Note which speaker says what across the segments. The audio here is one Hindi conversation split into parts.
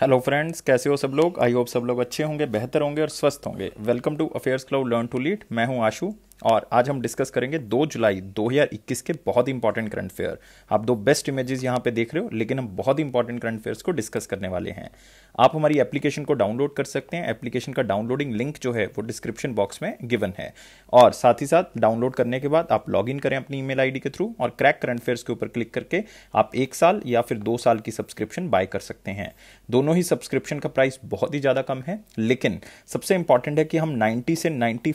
Speaker 1: हेलो फ्रेंड्स कैसे हो सब लोग आई होप सब लोग अच्छे होंगे बेहतर होंगे और स्वस्थ होंगे welcome to affairs cloud learn to lead मैं हूं आशु और आज हम डिस्कस करेंगे 2 जुलाई 2021 के बहुत इंपॉर्टेंट करंट अफेयर आप दो बेस्ट इमेजेस यहां पे देख रहे हो लेकिन हम बहुत ही इंपॉर्टेंट करंट अफेयर्स को डिस्कस करने वाले हैं आप हमारी एप्लीकेशन को डाउनलोड कर सकते हैं एप्लीकेशन का डाउनलोडिंग लिंक जो है वो डिस्क्रिप्शन बॉक्स में गिवन है और साथ ही साथ डाउनलोड करने के बाद आप लॉग करें अपनी ई मेल के थ्रू और क्रैक करंट अफेयर्स के ऊपर क्लिक करके आप एक साल या फिर दो साल की सब्सक्रिप्शन बाय कर सकते हैं दोनों ही सब्सक्रिप्शन का प्राइस बहुत ही ज़्यादा कम है लेकिन सबसे इंपॉर्टेंट है कि हम नाइन्टी से नाइन्टी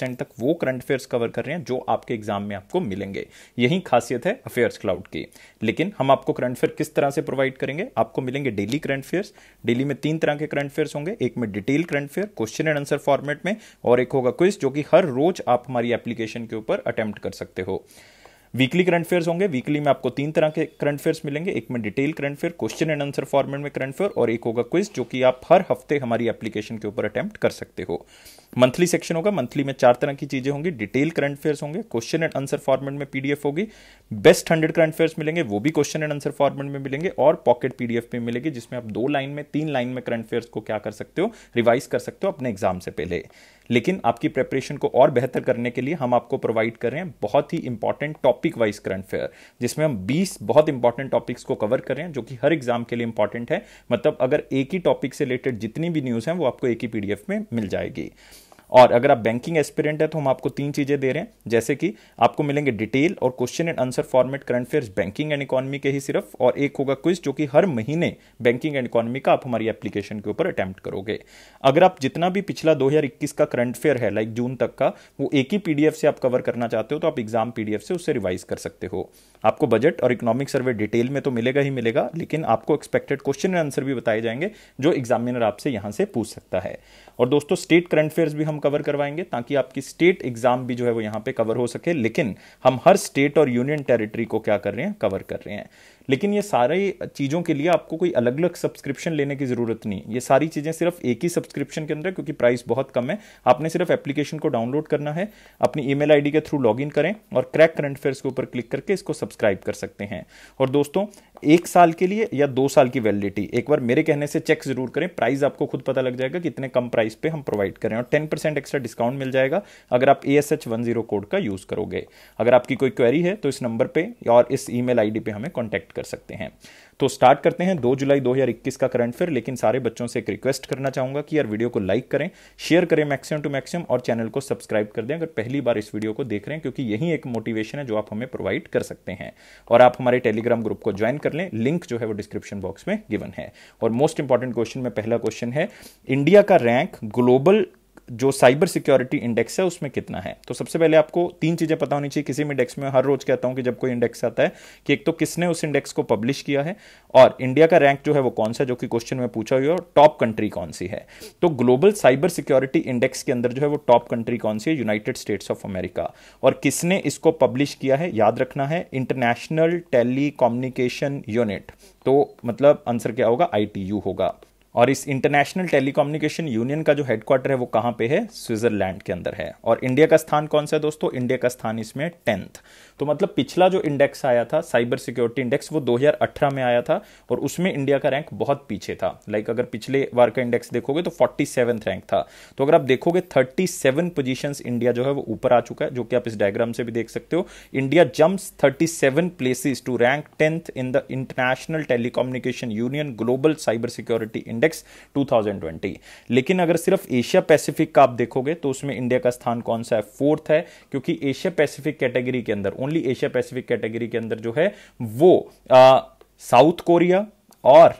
Speaker 1: तक वो करंट करंट अफेयर्स कवर कर रहे हैं जो आपके एग्जाम में आपको मिलेंगे यही खासियत है अफेयर्स क्लाउड की लेकिन हम आपको करंट अफेयर किस तरह से प्रोवाइड करेंगे आपको मिलेंगे डेली करंट अफेयर्स डेली में तीन तरह के करंट अफेयर्स होंगे एक में detail current affair question and answer format में और एक होगा क्विज जो कि हर रोज आप हमारी एप्लीकेशन के ऊपर अटेम्प्ट कर सकते हो वीकली करंट अफेयर्स होंगे वीकली में आपको तीन तरह के करंट अफेयर्स मिलेंगे एक में detail current affair question and answer format में करंट अफेयर और एक होगा क्विज जो कि आप हर हफ्ते हमारी एप्लीकेशन के ऊपर अटेम्प्ट कर सकते हो मंथली सेक्शन होगा मंथली में चार तरह की चीजें होंगी डिटेल करंट अफेयर्स होंगे क्वेश्चन एंड आंसर फॉर्मेट में पीडीएफ होगी बेस्ट हंड्रेड करंट अफेयर्स मिलेंगे वो भी क्वेश्चन एंड आंसर फॉर्मेट में मिलेंगे और पॉकेट पीडीएफ में मिलेगी जिसमें आप दो लाइन में तीन लाइन में करंट अफेयर्स को क्या कर सकते हो रिवाइज कर सकते हो अपने एग्जाम से पहले लेकिन आपकी प्रेपरेशन को और बेहतर करने के लिए हम आपको प्रोवाइड कर रहे हैं बहुत ही important topic wise current affair जिसमें हम 20 बहुत इंपॉर्टेंट टॉपिक्स को कवर कर रहे हैं जो कि हर एग्जाम के लिए इंपॉर्टेंट है मतलब अगर एक ही टॉपिक से रिलेटेड जितनी भी न्यूज़ हैं वो आपको एक ही पीडीएफ में मिल जाएगी और अगर आप बैंकिंग एस्पिरेंट है तो हम आपको तीन चीज़ें दे रहे हैं जैसे कि आपको मिलेंगे डिटेल और question and answer format current affairs banking and economy के ही सिर्फ और एक होगा क्विज जो कि हर महीने बैंकिंग एंड इकोनॉमी का आप हमारी एप्लीकेशन के ऊपर अटैम्प्ट करोगे अगर आप जितना भी पिछला दो का करंट अफेयर है लाइक जून तक का वो एक ही पीडीएफ से आप कवर करना चाहते हो तो आप एग्जाम पीडीएफ से उससे रिवाइज कर सकते हो आपको बजट और इकोनॉमिक सर्वे डिटेल में तो मिलेगा ही मिलेगा लेकिन आपको एक्सपेक्टेड क्वेश्चन एंड आंसर भी बताए जाएंगे जो एग्जामिनर आपसे यहां से पूछ सकता है और दोस्तों स्टेट करंट अफेयर्स भी हम कवर करवाएंगे ताकि आपकी स्टेट एग्जाम भी जो है वो यहाँ पे कवर हो सके लेकिन हम हर स्टेट और यूनियन टेरिटरी को क्या कर रहे हैं कवर कर रहे हैं लेकिन ये सारी चीज़ों के लिए आपको कोई अलग अलग सब्सक्रिप्शन लेने की ज़रूरत नहीं ये सारी चीज़ें सिर्फ एक ही सब्सक्रिप्शन के अंदर क्योंकि प्राइस बहुत कम है आपने सिर्फ एप्लीकेशन को डाउनलोड करना है अपनी ई मेल के थ्रू लॉग करें और क्रैक करंट अफेयर्स के ऊपर क्लिक करके इसको सब्सक्राइब कर सकते हैं और दोस्तों एक साल के लिए या दो साल की वैलिडिटी एक बार मेरे कहने से चेक जरूर करें प्राइस आपको खुद पता लग जाएगा कि इतने कम प्राइस पे हम प्रोवाइड करें और टेन परसेंट एक्स्ट्रा डिस्काउंट मिल जाएगा अगर आप A S H one zero code का यूज़ करोगे अगर आपकी कोई क्वेरी है तो इस नंबर पर और इस ई मेल आई डी पे हमें कॉन्टैक्ट कर सकते हैं तो स्टार्ट करते हैं 2 जुलाई 2021 का करंट फिर लेकिन सारे बच्चों से एक रिक्वेस्ट करना चाहूंगा कि यार वीडियो को लाइक करें शेयर करें मैक्सिमम टू मैक्सिमम और चैनल को सब्सक्राइब कर दें अगर पहली बार इस वीडियो को देख रहे हैं क्योंकि यही एक मोटिवेशन है जो आप हमें प्रोवाइड कर सकते हैं और आप हमारे टेलीग्राम ग्रुप को ज्वाइन कर लें लिंक जो है वो डिस्क्रिप्शन बॉक्स में गिवन है और मोस्ट इंपॉर्टेंट क्वेश्चन में पहला क्वेश्चन है इंडिया का रैंक ग्लोबल जो साइबर सिक्योरिटी इंडेक्स है उसमें कितना है तो सबसे पहले आपको तीन चीज़ें पता होनी चाहिए किसी भी इंडेक्स में हर रोज कहता हूं कि जब कोई इंडेक्स आता है कि एक तो किसने उस इंडेक्स को पब्लिश किया है और इंडिया का रैंक जो है वो कौन सा जो कि क्वेश्चन में पूछा हुआ है टॉप कंट्री कौन सी है तो ग्लोबल साइबर सिक्योरिटी इंडेक्स के अंदर जो है वो टॉप कंट्री कौन सी है यूनाइटेड स्टेट्स ऑफ अमेरिका और किसने इसको पब्लिश किया है याद रखना है इंटरनेशनल टेली यूनिट तो मतलब आंसर क्या होगा आई होगा और इस इंटरनेशनल टेलीकम्युनिकेशन यूनियन का जो हेडक्वार्टर है वो कहाँ पे है स्विट्जरलैंड के अंदर है और इंडिया का स्थान कौन सा है दोस्तों इंडिया का स्थान इसमें टेंथ तो मतलब पिछला जो इंडेक्स आया था साइबर सिक्योरिटी इंडेक्स वो 2018 में आया था और उसमें इंडिया का रैंक बहुत पीछे था लाइक like अगर पिछले बार का इंडेक्स देखोगे तो फोर्टी रैंक था तो अगर आप देखोगे थर्टी सेवन इंडिया जो है वो ऊपर आ चुका है जो कि आप इस डायग्राम से भी देख सकते हो India jumps thirty seven places to rank tenth in the international telecommunication union global cyber security index index 2020 लेकिन अगर सिर्फ एशिया पैसिफिक का आप देखोगे तो उसमें इंडिया का स्थान कौन सा है फोर्थ है क्योंकि एशिया पैसिफिक कैटेगरी के अंदर ओनली एशिया पैसिफिक कैटेगरी के अंदर जो है वो साउथ कोरिया और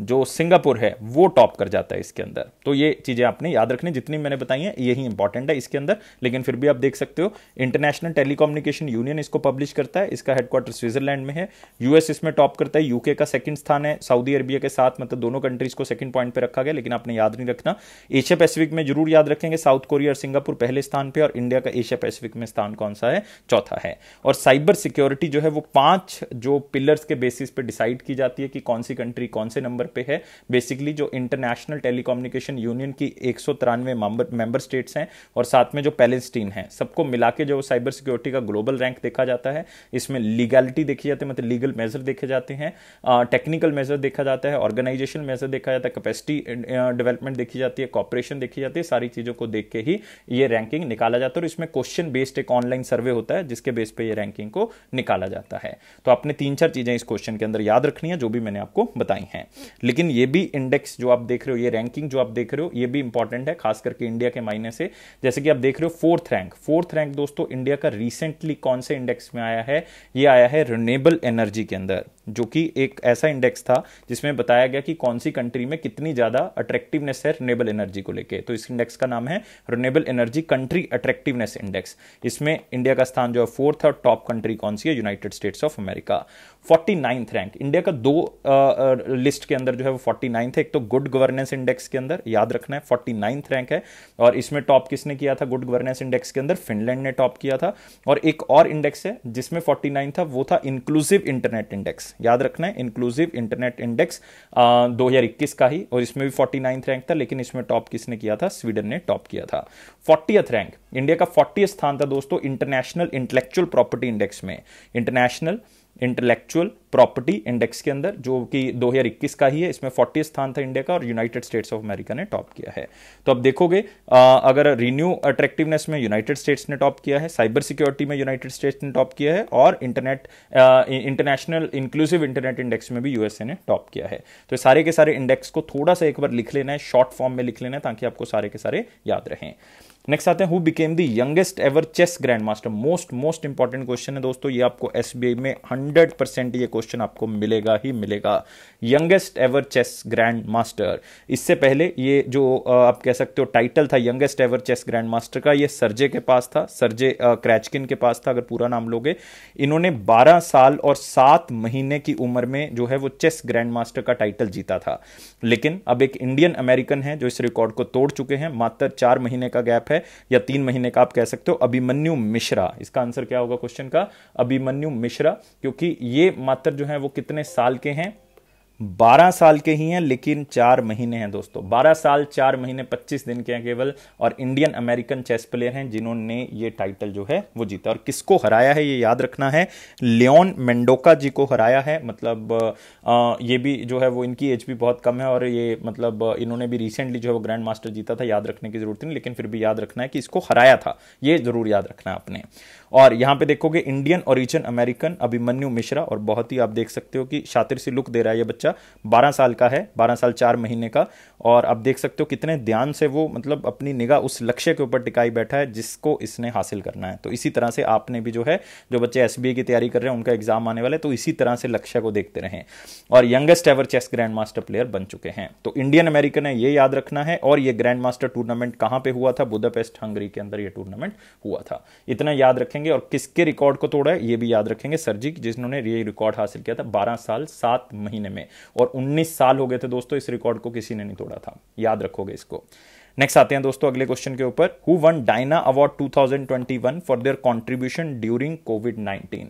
Speaker 1: जो सिंगापुर है वो टॉप कर जाता है इसके अंदर तो ये चीज़ें आपने याद रखनी जितनी मैंने बताई हैं यही इंपॉर्टेंट है इसके अंदर लेकिन फिर भी आप देख सकते हो इंटरनेशनल टेलीकम्युनिकेशन यूनियन इसको पब्लिश करता है इसका हेडक्वार्टर स्विट्जरलैंड में है यूएस इसमें टॉप करता है यूके का सेकंड स्थान है सऊदी अरबिया के साथ मतलब दोनों कंट्रीज को सेकंड पॉइंट पर रखा गया लेकिन आपने याद नहीं रखना एशिया पैसिफिक में जरूर याद रखेंगे साउथ कोरिया और सिंगापुर पहले स्थान पर और इंडिया का एशिया पैसिफिक में स्थान कौन सा है चौथा है और साइबर सिक्योरिटी जो है वो पांच जो पिलर्स के बेसिस पे डिसाइड की जाती है कि कौन सी कंट्री कौन से नंबर नंबर पे है बेसिकली जो इंटरनेशनल टेलीकम्युनिकेशन यूनियन की एक सौ तिरानवे मेंबर स्टेट्स हैं और साथ में जो पैलेस्टीन है सबको मिला के जो साइबर सिक्योरिटी का ग्लोबल रैंक देखा जाता है इसमें लीगैलिटी देखी जाती है मतलब लीगल मेजर देखे जाते हैं टेक्निकल मेजर देखा जाता है ऑर्गेनाइजेशन मेजर देखा जाता है कैपेसिटी डेवलपमेंट देखी जाती है कॉपरेशन देखी जाती है सारी चीज़ों को देख के ही ये रैंकिंग निकाला जाता है और इसमें क्वेश्चन बेस्ड एक ऑनलाइन सर्वे होता है जिसके बेस पे ये रैंकिंग को निकाला जाता है तो आपने तीन चार चीज़ें इस क्वेश्चन के अंदर याद रखनी है जो भी मैंने आपको बताई हैं लेकिन ये भी इंडेक्स जो आप देख रहे हो ये रैंकिंग जो आप देख रहे हो ये भी इंपॉर्टेंट है खास करके इंडिया के मायने से जैसे कि आप देख रहे हो फोर्थ रैंक फोर्थ रैंक दोस्तों इंडिया का रिसेंटली कौन से इंडेक्स में आया है ये आया है रिनेबल एनर्जी के अंदर जो कि एक ऐसा इंडेक्स था जिसमें बताया गया कि कौन सी कंट्री में कितनी ज़्यादा अट्रैक्टिवनेस है रिनेबल एनर्जी को लेके तो इस इंडेक्स का नाम है renewable energy country attractiveness index इसमें इंडिया का स्थान जो है फोर्थ और टॉप कंट्री कौन सी है United States of America forty ninth rank India का दो आ, आ, लिस्ट के अंदर जो है वो फोर्टी नाइन्थ है एक तो गुड गवर्नेंस इंडेक्स के अंदर याद रखना है फोर्टी नाइन्थ रैंक है और इसमें टॉप किसने किया था गुड गवर्नेंस इंडेक्स के अंदर फिनलैंड ने टॉप किया था और एक और इंडेक्स है जिसमें फोर्टी नाइन था वो था इंक्लूसिव इंटरनेट इंडेक्स याद रखना है इंक्लूसिव इंटरनेट इंडेक्स दो का ही और इसमें भी फोर्टी रैंक था लेकिन इसमें टॉप किसने किया था स्वीडन ने टॉप किया था फोर्टी रैंक इंडिया का फोर्टी स्थान था दोस्तों इंटरनेशनल इंटेलेक्चुअल प्रॉपर्टी इंडेक्स में इंटरनेशनल इंटेलेक्चुअल प्रॉपर्टी इंडेक्स के अंदर जो कि 2021 का ही है इसमें फोर्टी स्थान था इंडिया का और यूनाइटेड स्टेट्स ऑफ अमेरिका ने टॉप किया है तो अब देखोगे अगर रिन्यू अट्रैक्टिवनेस में यूनाइटेड स्टेट्स ने टॉप किया है साइबर सिक्योरिटी में यूनाइटेड स्टेट्स ने टॉप किया है और internet international inclusive internet index में भी यूएसए ने टॉप किया है तो सारे के सारे इंडेक्स को थोड़ा सा एक बार लिख लेना है शॉर्ट फॉर्म में लिख लेना है ताकि आपको सारे के सारे याद रहें नेक्स्ट आते हैं who became the youngest ever chess grand master most most important question है दोस्तों ये आपको एस में हंड्रेड परसेंट ये क्वेश्चन आपको मिलेगा ही मिलेगा youngest ever chess grand master इससे पहले ये जो आप कह सकते हो टाइटल था youngest ever chess grand master का ये सरजे के पास था सरजे क्रैचकिन के पास था अगर पूरा नाम लोगे इन्होंने बारह साल और सात महीने की उम्र में जो है वो चेस ग्रैंड मास्टर का टाइटल जीता था लेकिन अब एक इंडियन अमेरिकन है जो इस रिकॉर्ड को तोड़ चुके हैं मात्र चार महीने का गैप है है या तीन महीने का आप कह सकते हो अभिमन्यु मिश्रा इसका आंसर क्या होगा क्वेश्चन का अभिमन्यु मिश्रा क्योंकि ये मात्र जो है वो कितने साल के हैं बारह साल के ही हैं लेकिन चार महीने हैं दोस्तों बारह साल चार महीने पच्चीस दिन के हैं केवल और इंडियन अमेरिकन चेस प्लेयर हैं जिन्होंने ये टाइटल जो है वो जीता और किसको हराया है ये याद रखना है लियोन मेंडोका जी को हराया है मतलब आ, ये भी जो है वो इनकी एज भी बहुत कम है और ये मतलब इन्होंने भी रिसेंटली जो है वो ग्रैंड मास्टर जीता था याद रखने की जरूरत नहीं लेकिन फिर भी याद रखना है कि इसको हराया था ये जरूर याद रखना है आपने और यहाँ पे देखोगे इंडियन और ईचन अमेरिकन अभिमन्यु मिश्रा और बहुत ही आप देख सकते हो कि शातिर सी लुक दे रहा है ये बच्चा बारह साल का है बारह साल चार महीने का और आप देख सकते हो कितने ध्यान से वो मतलब अपनी निगाह उस लक्ष्य के ऊपर टिकाई बैठा है जिसको इसने हासिल करना है तो इसी तरह से आपने भी जो है जो बच्चे एस की तैयारी कर रहे हैं उनका एग्जाम आने वाले तो इसी तरह से लक्ष्य को देखते रहें और youngest ever chess grand master player बन चुके हैं तो इंडियन अमेरिकन है ये याद रखना है और ये ग्रैंड मास्टर टूर्नामेंट कहाँ पर हुआ था बुदापेस्ट हंगरी के अंदर ये टूर्नामेंट हुआ था इतना याद रखेंगे और किसके रिकॉर्ड को तोड़ा है ये भी याद रखेंगे सर जी जिन्होंने ये रिकॉर्ड हासिल किया था बारह साल सात महीने में और उन्नीस साल हो गए थे दोस्तों इस रिकॉर्ड को किसी ने नहीं तोड़ा छोड़ा था याद रखोगे इसको नेक्स्ट आते हैं दोस्तों अगले क्वेश्चन के ऊपर who won Diana award 2021 for their contribution during Covid 19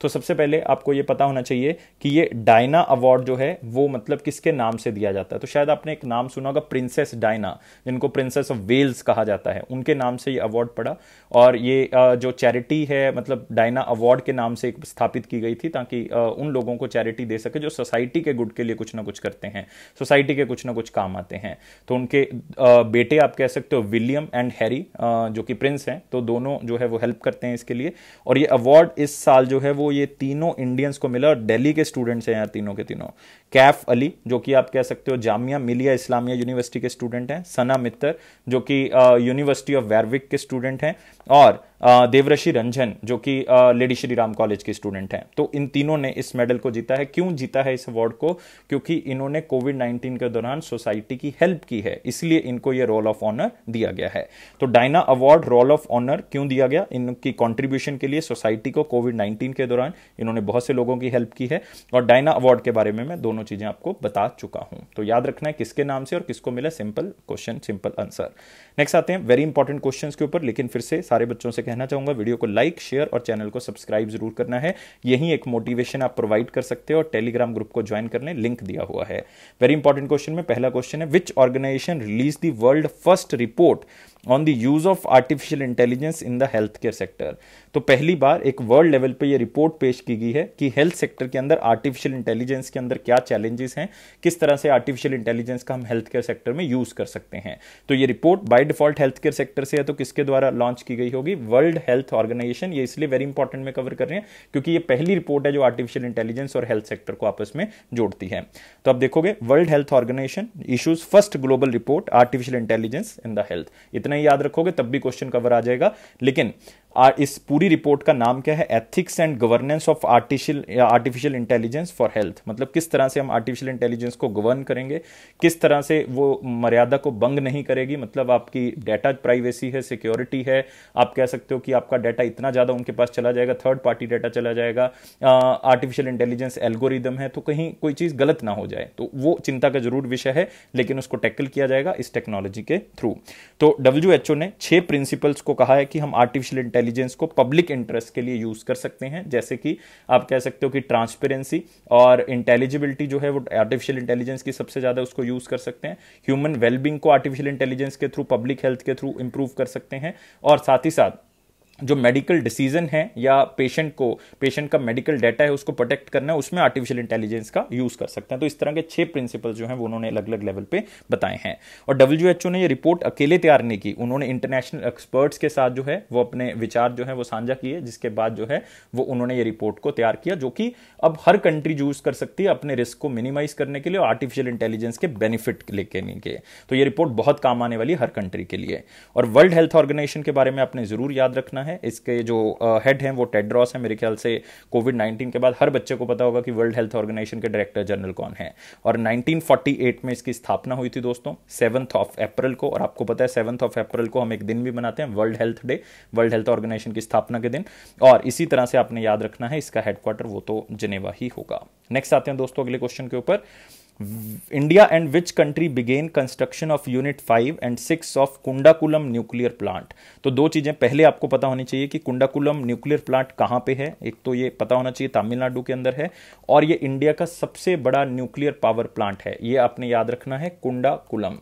Speaker 1: तो सबसे पहले आपको ये पता होना चाहिए कि ये डायना अवार्ड जो है वो मतलब किसके नाम से दिया जाता है तो शायद आपने एक नाम सुना होगा प्रिंसेस डायना जिनको प्रिंसेस ऑफ वेल्स कहा जाता है उनके नाम से ये अवार्ड पड़ा और ये जो चैरिटी है मतलब डायना अवार्ड के नाम से स्थापित की गई थी ताकि उन लोगों को चैरिटी दे सके जो सोसाइटी के गुड के लिए कुछ ना कुछ करते हैं सोसाइटी के कुछ ना कुछ काम आते हैं तो उनके बेटे आप कह सकते हो विलियम एंड हैरी जो कि प्रिंस हैं तो दोनों जो है वो हेल्प करते हैं इसके लिए और ये अवार्ड इस साल जो है वो ये तीनों इंडियंस को मिला और दिल्ली के स्टूडेंट्स हैं यार तीनों के तीनों कैफ अली जो कि आप कह सकते हो जामिया मिलिया इस्लामिया यूनिवर्सिटी के स्टूडेंट हैं सना मित्तर जो कि यूनिवर्सिटी ऑफ वैरविक के स्टूडेंट हैं और देवऋषि रंजन जो कि लेडी श्री राम कॉलेज के स्टूडेंट हैं तो इन तीनों ने इस मेडल को जीता है क्यों जीता है इस अवार्ड को क्योंकि इन्होंने कोविड नाइन्टीन के दौरान सोसाइटी की हेल्प की है इसलिए इनको ये रोल ऑफ ऑनर दिया गया है तो Diana award roll of honour क्यों दिया गया इनकी कॉन्ट्रीब्यूशन के लिए सोसाइटी को कोविड नाइन्टीन के दौरान इन्होंने बहुत से लोगों की हेल्प की है और डायना अवार्ड के बारे में मैं दोनों दोनों चीज़ें आपको बता चुका हूं तो याद रखना है किसके नाम से और किसको मिला simple question simple answer next आते हैं वेरी इंपॉर्टेंट क्वेश्चन के ऊपर लेकिन फिर से सारे बच्चों से कहना चाहूंगा वीडियो को लाइक शेयर और चैनल को सब्सक्राइब जरूर करना है यही एक मोटिवेशन आप प्रोवाइड कर सकते हो और टेलीग्राम ग्रुप को ज्वाइन करने लिंक दिया हुआ है वेरी इंपॉर्टेंट क्वेश्चन में पहला क्वेश्चन है which organisation release the world first report on the use of artificial intelligence in the health care sector तो पहली बार एक वर्ल्ड लेवल पे ये रिपोर्ट पेश की गई है कि हेल्थ सेक्टर के अंदर आर्टिफिशियल इंटेलिजेंस के अंदर क्या चैलेंजेस हैं किस तरह से आर्टिफिशियल इंटेलिजेंस का हम हेल्थ केयर सेक्टर में यूज कर सकते हैं तो ये report by default health care sector से है तो किसके द्वारा लॉन्च की गई होगी वर्ल्ड हेल्थ ऑर्गेनाइजेशन ये इसलिए वेरी इंपॉर्टेंट में कवर कर रहे हैं क्योंकि ये पहली रिपोर्ट है जो आर्टिफिशियल इंटेलिजेंस और हेल्थ सेक्टर को आपस में जोड़ती है तो आप देखोगे world health organisation issues first global report artificial intelligence in the health इतना ही याद रखोगे तब भी क्वेश्चन कवर आ जाएगा लेकिन इस पूरी रिपोर्ट का नाम क्या है ethics and governance of artificial artificial intelligence for health मतलब किस तरह से हम आर्टिफिशियल इंटेलिजेंस को गवर्न करेंगे किस तरह से वो मर्यादा को भंग नहीं करेगी मतलब आपकी डाटा प्राइवेसी है सिक्योरिटी है आप कह सकते हो कि आपका डाटा इतना ज़्यादा उनके पास चला जाएगा थर्ड पार्टी डाटा चला जाएगा आर्टिफिशियल इंटेलिजेंस एल्गोरिदम है तो कहीं कोई चीज़ गलत ना हो जाए तो वो चिंता का जरूर विषय है लेकिन उसको टैकल किया जाएगा इस टेक्नोलॉजी के थ्रू तो डब्ल्यू ने छः प्रिंसिपल्स को कहा है कि हम आर्टिफिशियल इंटेलिजेंस को पब्लिक इंटरेस्ट के लिए यूज कर सकते हैं जैसे कि आप कह सकते हो कि ट्रांसपेरेंसी और इंटेलिजिबिलिटी जो है वो आर्टिफिशियल इंटेलिजेंस की सबसे ज़्यादा उसको यूज कर सकते हैं ह्यूमन वेलबींग को आर्टिफिशियल इंटेलिजेंस के थ्रू पब्लिक हेल्थ के थ्रू इंप्रूव कर सकते हैं और साथ ही साथ जो मेडिकल डिसीजन है या पेशेंट को पेशेंट का मेडिकल डाटा है उसको प्रोटेक्ट करना है उसमें आर्टिफिशियल इंटेलिजेंस का यूज़ कर सकते हैं तो इस तरह के छह प्रिंसिपल जो हैं वो उन्होंने अलग अलग लेवल पे बताए हैं और डब्ल्यू एच ओ ने ये रिपोर्ट अकेले तैयार नहीं की उन्होंने इंटरनेशनल एक्सपर्ट्स के साथ जो है वो अपने विचार जो है वो साझा किए जिसके बाद जो है वो उन्होंने ये रिपोर्ट को तैयार किया जो कि अब हर कंट्री यूज़ कर सकती है अपने रिस्क को मिनिमाइज करने के लिए और आर्टिफिशियल इंटेलिजेंस के बेनिफिट लेके के तो ये रिपोर्ट बहुत काम आने वाली हर कंट्री के लिए और वर्ल्ड हेल्थ ऑर्गेनाइजेशन के बारे में आपने ज़रूर याद रखना है है इसके जो हेड हैं वो टेड्रॉस है मेरे ख्याल से कोविड नाइन्टीन के बाद हर बच्चे को पता होगा कि वर्ल्ड हेल्थ ऑर्गेनाइजेशन के डायरेक्टर जनरल कौन है और 1948 में इसकी स्थापना हुई थी दोस्तों सेवंथ ऑफ अप्रैल को और आपको पता है सेवंथ ऑफ अप्रैल को हम एक दिन भी मनाते हैं world health day world health organisation की स्थापना के दिन और इसी तरह से आपने याद रखना है इसका हेडक्वार्टर वो तो जिनेवा ही होगा नेक्स्ट आते हैं दोस्तों अगले क्वेश्चन के ऊपर India and which country began construction of unit five and six of Kudankulam nuclear plant तो दो चीज़ें पहले आपको पता होनी चाहिए कि कुंडाकुलम न्यूक्लियर प्लांट कहां पे है एक तो ये पता होना चाहिए तमिलनाडु के अंदर है और ये इंडिया का सबसे बड़ा न्यूक्लियर पावर प्लांट है ये आपने याद रखना है कुंडाकुलम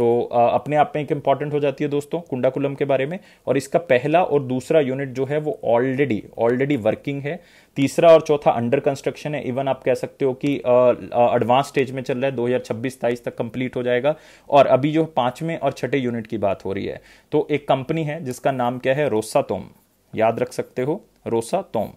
Speaker 1: तो अपने आप में एक इंपॉर्टेंट हो जाती है दोस्तों कुंडाकुलम के बारे में और इसका पहला और दूसरा यूनिट जो है वो ऑलरेडी ऑलरेडी वर्किंग है तीसरा और चौथा अंडर कंस्ट्रक्शन है इवन आप कह सकते हो कि एडवांस स्टेज में चल रहा है 2026-27 तक कंप्लीट हो जाएगा और अभी जो पांचवें और छठे यूनिट की बात हो रही है तो एक कंपनी है जिसका नाम क्या है रोसा तोम याद रख सकते हो रोसा तोम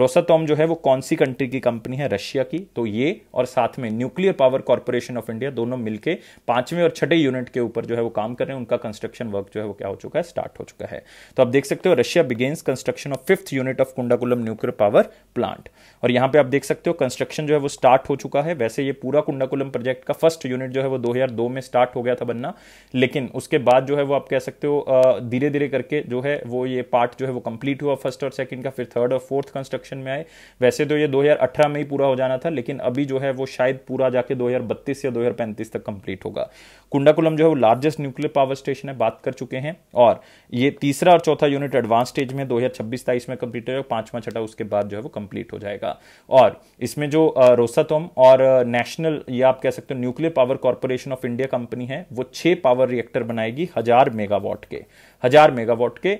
Speaker 1: रोसातोम जो है वो कौन सी कंट्री की कंपनी है रशिया की तो ये और साथ में nuclear power corporation of India दोनों मिलकर पांचवें और छठे यूनिट के ऊपर जो है वो काम कर रहे हैं उनका कंस्ट्रक्शन वर्क जो है वो क्या हो चुका है स्टार्ट हो चुका है तो आप देख सकते हो Russia begins construction of fifth unit of Kudankulam nuclear power plant और यहां पर आप देख सकते हो कंस्ट्रक्शन जो है वो स्टार्ट हो चुका है वैसे ये पूरा कुंडाकुलम प्रोजेक्ट का फर्स्ट यूनिट जो है वो दो में स्टार्ट हो गया था बनना लेकिन उसके बाद जो है वो आप कह सकते हो धीरे धीरे करके जो है वो ये पार्ट जो है वो कंप्लीट हुआ फर्स्ट और सेकंड का फिर थर्ड और फोर्थ कंस्ट्रक्शन प्रोडक्शन में आए वैसे तो ये 2018 में ही पूरा हो जाना था लेकिन अभी जो है वो शायद पूरा जाके 2032 या 2035 तक कंप्लीट होगा कुंडाकुलम जो है वो लार्जेस्ट न्यूक्लियर पावर स्टेशन है बात कर चुके हैं और ये तीसरा और चौथा यूनिट एडवांस स्टेज में दो हज़ार छब्बीस में कंप्लीट हो जाएगा पांचवा छठा उसके बाद जो है वो कंप्लीट हो जाएगा और इसमें जो रोसातोम और नेशनल या आप कह सकते हो nuclear power corporation of India company है वो छह पावर रिएक्टर बनाएगी हजार मेगावाट के हजार मेगावाट के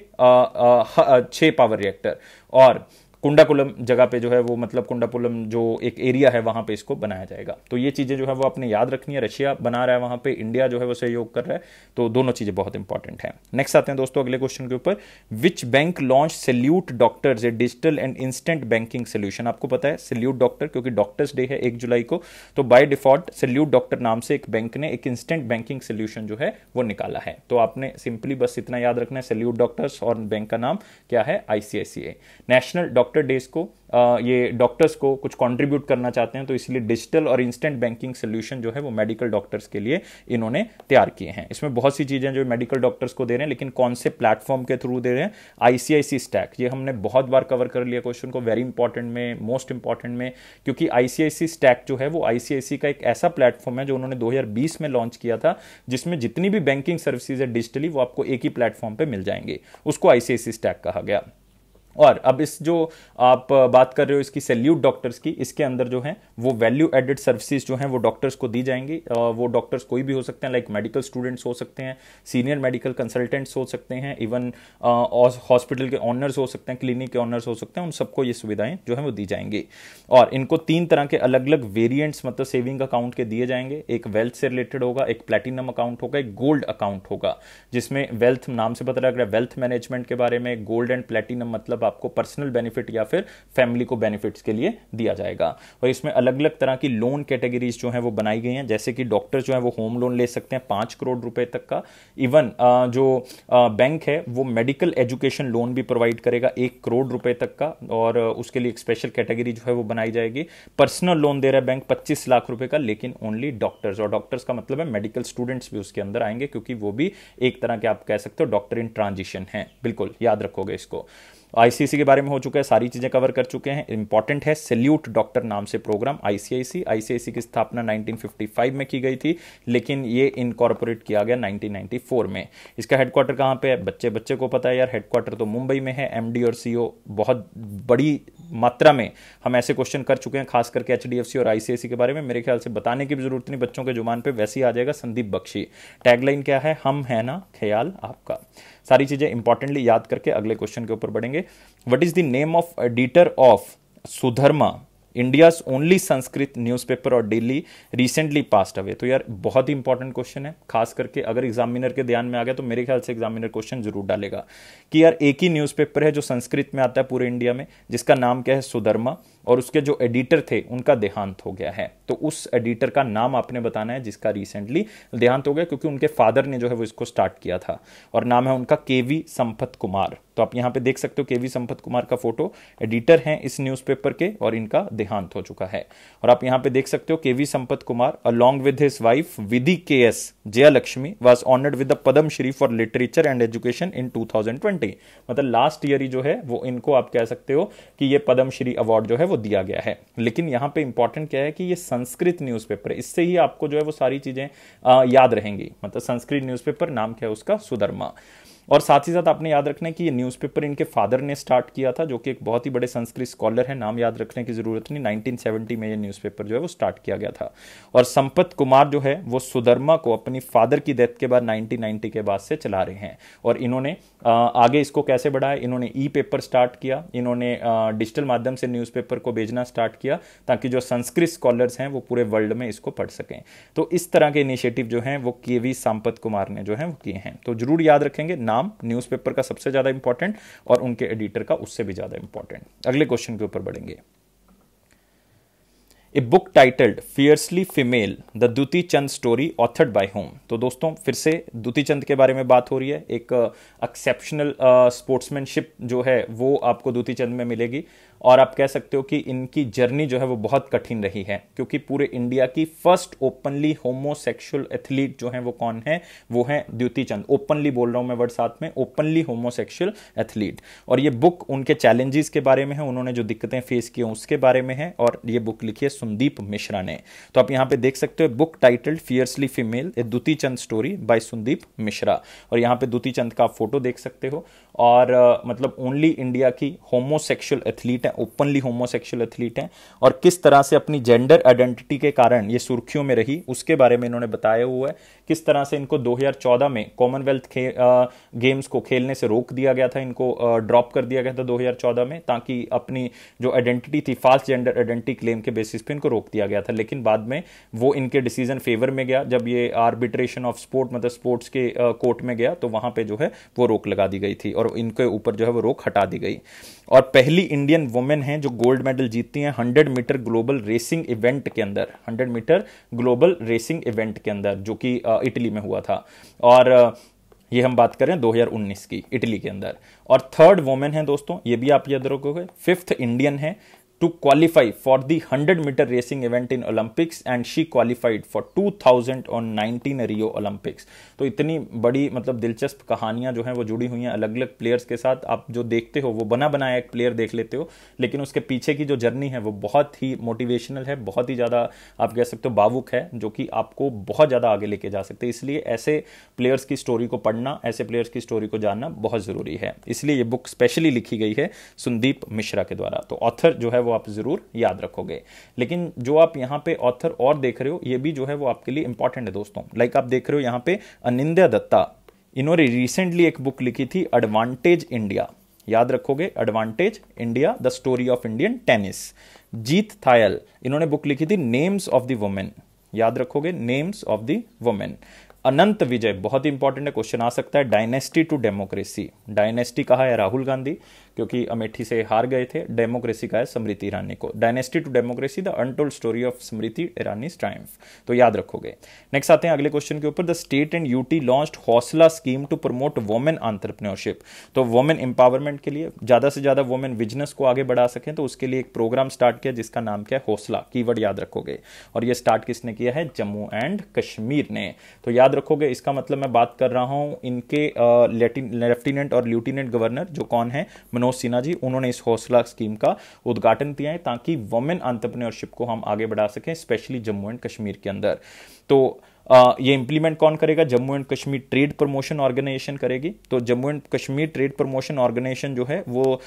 Speaker 1: छह पावर रिएक्टर और कुंडाकुलम जगह पे जो है वो मतलब कुंडापुलम जो एक एरिया है वहाँ पे इसको बनाया जाएगा तो ये चीज़ें जो है वो आपने याद रखनी है रशिया बना रहा है वहाँ पे इंडिया जो है वो सहयोग कर रहा है तो दोनों चीज़ें बहुत इंपॉर्टेंट हैं नेक्स्ट आते हैं दोस्तों अगले क्वेश्चन के ऊपर which bank launch salute doctors a digital and instant banking solution आपको पता है सेल्यूट डॉक्टर क्योंकि डॉक्टर्स डे है एक जुलाई को तो बाय डिफॉल्ट सेल्यूट डॉक्टर नाम से एक बैंक ने एक इंस्टेंट बैंकिंग सोल्यूशन जो है वो निकाला है तो आपने सिंपली बस इतना याद रखना है सेल्यूट डॉक्टर्स और बैंक का नाम क्या है ICICI national doctor doctor days को ये डॉक्टर्स को कुछ कंट्रीब्यूट करना चाहते हैं तो इसलिए डिजिटल और इंस्टेंट बैंकिंग सोल्यूशन जो है वो मेडिकल डॉक्टर्स के लिए इन्होंने तैयार किए हैं इसमें बहुत सी चीज़ें जो मेडिकल डॉक्टर्स को दे रहे हैं लेकिन कौन से प्लेटफॉर्म के थ्रू दे रहे हैं आईसीआईसी स्टैक ये हमने बहुत बार कवर कर लिया क्वेश्चन को वेरी इंपॉर्टेंट में मोस्ट इंपॉर्टेंट में क्योंकि आईसीआईसी स्टैक जो है वो आईसीआईसी का एक ऐसा प्लेटफॉर्म है जो उन्होंने दो में लॉन्च किया था जिसमें जितनी भी बैंकिंग सर्विसेज है डिजिटली वो आपको एक ही प्लेटफॉर्म पर मिल जाएंगे उसको आईसीआईसी स्टैक कहा गया और अब इस जो आप बात कर रहे हो इसकी सैल्यूट डॉक्टर्स की इसके अंदर जो है वो वैल्यू एडेड सर्विसेज जो हैं वो डॉक्टर्स को दी जाएंगी वो डॉक्टर्स कोई भी हो सकते हैं लाइक मेडिकल स्टूडेंट्स हो सकते हैं सीनियर मेडिकल कंसल्टेंट्स हो सकते हैं इवन हॉस्पिटल के ऑनर्स हो सकते हैं क्लिनिक के ऑनर्स हो सकते हैं उन सबको ये सुविधाएं जो है वो दी जाएंगी और इनको तीन तरह के अलग अलग वेरियंट्स मतलब सेविंग अकाउंट के दिए जाएंगे एक वेल्थ से रिलेटेड होगा एक प्लेटिनम अकाउंट होगा एक गोल्ड अकाउंट होगा जिसमें वेल्थ नाम से पता लग रहा है वेल्थ मैनेजमेंट के बारे में गोल्ड एंड प्लेटिनम मतलब मतलब आपको पर्सनल बेनिफिट या फिर फैमिली को बेनिफिट्स के लिए दिया जाएगा और इसमें अलग अलग तरह की लोन कैटेगरीज जो है वो बनाई गई हैं जैसे कि डॉक्टर जो है वो होम लोन ले सकते हैं पाँच करोड़ रुपए तक का इवन जो बैंक है वो मेडिकल एजुकेशन लोन भी प्रोवाइड करेगा एक करोड़ रुपए तक का और उसके लिए एक स्पेशल कैटेगरी जो है वो बनाई जाएगी पर्सनल लोन दे रहा है बैंक पच्चीस लाख रुपए का लेकिन ओनली डॉक्टर्स और डॉक्टर्स का मतलब है मेडिकल स्टूडेंट्स भी उसके अंदर आएंगे क्योंकि वो भी एक तरह के आप कह सकते हो डॉक्टर इन ट्रांजिशन है बिल्कुल याद रखोगे इसको आईसीआईसी के बारे में हो चुका है सारी चीज़ें कवर कर चुके हैं इंपॉर्टेंट है सल्यूट डॉक्टर नाम से प्रोग्राम आईसीआईसी आईसीआईसी की स्थापना 1955 में की गई थी लेकिन ये इनकॉर्पोरेट किया गया 1994 में इसका हेडक्वार्टर कहाँ पे है बच्चे बच्चे को पता है यार हेडक्वार्टर तो मुंबई में है एम और सी बहुत बड़ी मात्रा में हम ऐसे क्वेश्चन कर चुके हैं खास करके एच और आईसीआईसी के बारे में मेरे ख्याल से बताने की भी जरूरत नहीं बच्चों के जुबान पर वैसे ही आ जाएगा संदीप बख्शी टैगलाइन क्या है हम है ना ख्याल आपका सारी चीजें इंपॉर्टेंटली याद करके अगले क्वेश्चन के ऊपर बढ़ेंगे what is the name of editor of Sudharma India's only Sanskrit newspaper और डेली रिसेंटली पास्ट अवे तो यार बहुत ही इंपॉर्टेंट क्वेश्चन है खास करके अगर एग्जामिनर के ध्यान में आ गया तो मेरे ख्याल से एग्जामिनर क्वेश्चन जरूर डालेगा कि यार एक ही न्यूज़पेपर है जो संस्कृत में आता है पूरे इंडिया में जिसका नाम क्या है सुधर्मा और उसके जो एडिटर थे उनका देहांत हो गया है तो उस एडिटर का नाम आपने बताना है जिसका रिसेंटली देहांत हो गया क्योंकि उनके फादर ने जो है वो इसको स्टार्ट किया था और नाम है उनका के वी संपत कुमार तो आप यहाँ पे देख सकते हो के वी संपत कुमार का फोटो एडिटर हैं इस न्यूज़पेपर के और इनका देहांत हो चुका है और आप यहाँ पे देख सकते हो K V Sampath Kumar along with his wife Vidhi K S Jayalakshmi was honoured with Padma Shri for literature and education in 2020 मतलब लास्ट ईयर ही जो है वो इनको आप कह सकते हो कि ये पदम श्री अवार्ड जो है वो दिया गया है लेकिन यहाँ पे इंपॉर्टेंट क्या है कि ये संस्कृत न्यूज़पेपर इससे ही आपको जो है वो सारी चीज़ें याद रहेंगी मतलब संस्कृत न्यूज़पेपर नाम क्या है उसका सुधर्मा और साथ ही साथ आपने याद रखना है कि ये न्यूज़पेपर इनके फादर ने स्टार्ट किया था जो कि एक बहुत ही बड़े संस्कृत स्कॉलर हैं नाम याद रखने की ज़रूरत नहीं 1970 में ये न्यूज़पेपर जो है वो स्टार्ट किया गया था और संपत कुमार जो है वो सुधर्मा को अपनी फादर की डेथ के बाद नाइनटीन के बाद से चला रहे हैं और इन्होंने आगे इसको कैसे बढ़ाया इन्होंने ई पेपर स्टार्ट किया इन्होंने डिजिटल माध्यम से न्यूज़पेपर को भेजना स्टार्ट किया ताकि जो संस्कृत स्कॉलर्स हैं वो पूरे वर्ल्ड में इसको पढ़ सकें तो इस तरह के इनिशिएटिव जो हैं वो के वी संपत कुमार ने जो है वो किए हैं तो जरूर याद रखेंगे नाम नाम न्यूज़पेपर का सबसे ज़्यादा इंपॉर्टेंट और उनके एडिटर का उससे भी ज़्यादा इंपॉर्टेंट अगले क्वेश्चन के ऊपर बढ़ेंगे a book titled fiercely female the Dutee Chand story authored by होम तो दोस्तों फिर से दुती चंद के बारे में बात हो रही है एक एक्सेप्शनल uh, स्पोर्ट्समैनशिप uh, जो है वो आपको दुती चंद में मिलेगी और आप कह सकते हो कि इनकी जर्नी जो है वो बहुत कठिन रही है क्योंकि पूरे इंडिया की फर्स्ट ओपनली होमोसेक्सुअल एथलीट जो है वो कौन है वो है द्युति चंद ओपनली बोल रहा हूं मैं वर्ड साथ में ओपनली होमोसेक्सुअल एथलीट और ये बुक उनके चैलेंजेस के बारे में है उन्होंने जो दिक्कतें फेस की उसके बारे में है और ये बुक लिखी है संदीप मिश्रा ने तो आप यहां पर देख सकते हो book titled fiercely female a Dutee Chand story by Sandeep Mishra और यहां पर द्वितीय चंद का आप फोटो देख सकते हो और मतलब ओनली इंडिया की होमोसेक्सुअल एथलीट हैं ओपनली होमोसेक्सुअल एथलीट हैं और किस तरह से अपनी जेंडर आइडेंटिटी के कारण ये सुर्खियों में रही उसके बारे में इन्होंने बताया हुआ है किस तरह से इनको 2014 में कॉमनवेल्थ गेम्स को खेलने से रोक दिया गया था इनको ड्रॉप कर दिया गया था 2014 में ताकि अपनी जो आइडेंटिटी थी फास्ट जेंडर आइडेंटिटी क्लेम के बेसिस पे इनको रोक दिया गया था लेकिन बाद में वो इनके डिसीजन फेवर में गया जब ये आर्बिट्रेशन ऑफ स्पोर्ट मतलब स्पोर्ट्स के कोर्ट में गया तो वहाँ पर जो है वो रोक लगा दी गई थी और इनके ऊपर जो है वो रोक हटा दी गई और पहली इंडियन वुमेन है जो गोल्ड मेडल जीतती हैं hundred metre global racing event के अंदर hundred metre global racing event के अंदर जो कि इटली में हुआ था और ये हम बात करें 2019 की इटली के अंदर और थर्ड वोमेन है दोस्तों ये भी आप याद रखोगे फिफ्थ इंडियन है to qualify for the 100 meter racing event in Olympics and she qualified for 2019 Rio Olympics. तो इतनी बड़ी मतलब दिलचस्प कहानियां जो हैं वो जुड़ी हुई हैं अलग अलग प्लेयर्स के साथ आप जो देखते हो वो बना बनाया एक प्लेयर देख लेते हो लेकिन उसके पीछे की जो जर्नी है वो बहुत ही मोटिवेशनल है बहुत ही ज़्यादा आप कह सकते हो भावुक है जो कि आपको बहुत ज़्यादा आगे लेके जा सकते हैं इसलिए ऐसे प्लेयर्स की स्टोरी को पढ़ना ऐसे प्लेयर्स की स्टोरी को जानना बहुत ज़रूरी है इसलिए ये बुक स्पेशली लिखी गई है संदीप मिश्रा के द्वारा तो ऑथर जो है वो वो आप ज़रूर याद रखोगे लेकिन जो आप यहाँ पे ऑथर और देख रहे हो ये भी जो है वो आपके लिए इंपॉर्टेंट है दोस्तों लाइक आप देख रहे हो यहाँ पे अनिंदा दत्ता इन्होंने रिसेंटली एक बुक लिखी थी एडवांटेज इंडिया याद रखोगे advantage India the story of Indian tennis Jeet Thayil इन्होंने बुक लिखी थी नेम्स ऑफ द वुमेन याद रखोगे names of the women Anant Vijay बहुत ही इंपॉर्टेंट है क्वेश्चन आ सकता है डायनेस्टी टू डेमोक्रेसी डायनेस्टी कहा है राहुल गांधी क्योंकि अमेठी से हार गए थे डेमोक्रेसी का है स्मृति ईरानी को dynasty to democracy the untold story of Smriti Irani triumph तो याद रखोगे नेक्स्ट आते हैं अगले क्वेश्चन के ऊपर the state and UT launch Hausla scheme to promote women entrepreneurship तो वोमेन एम्पावरमेंट के लिए ज़्यादा से ज़्यादा वोमेन बिजनेस को आगे बढ़ा सकें तो उसके लिए एक प्रोग्राम स्टार्ट किया जिसका नाम क्या है हौसला की याद रखोगे और यह स्टार्ट किसने किया है जम्मू एंड कश्मीर ने तो याद रखोगे इसका मतलब मैं बात कर रहा हूं इनके लेफ्टिनेंट और ल्यूटिनेंट गवर्नर जो कौन है मनोज सिन्हा जी उन्होंने इस हौसला स्कीम का उद्घाटन किया है ताकि वुमेन अंतरप्रेन्योरशिप को हम आगे बढ़ा सकें स्पेशली जम्मू एंड कश्मीर के अंदर तो ये इंप्लीमेंट कौन करेगा Jammu and Kashmir trade promotion organisation करेगी तो Jammu and Kashmir trade promotion organisation जो है वो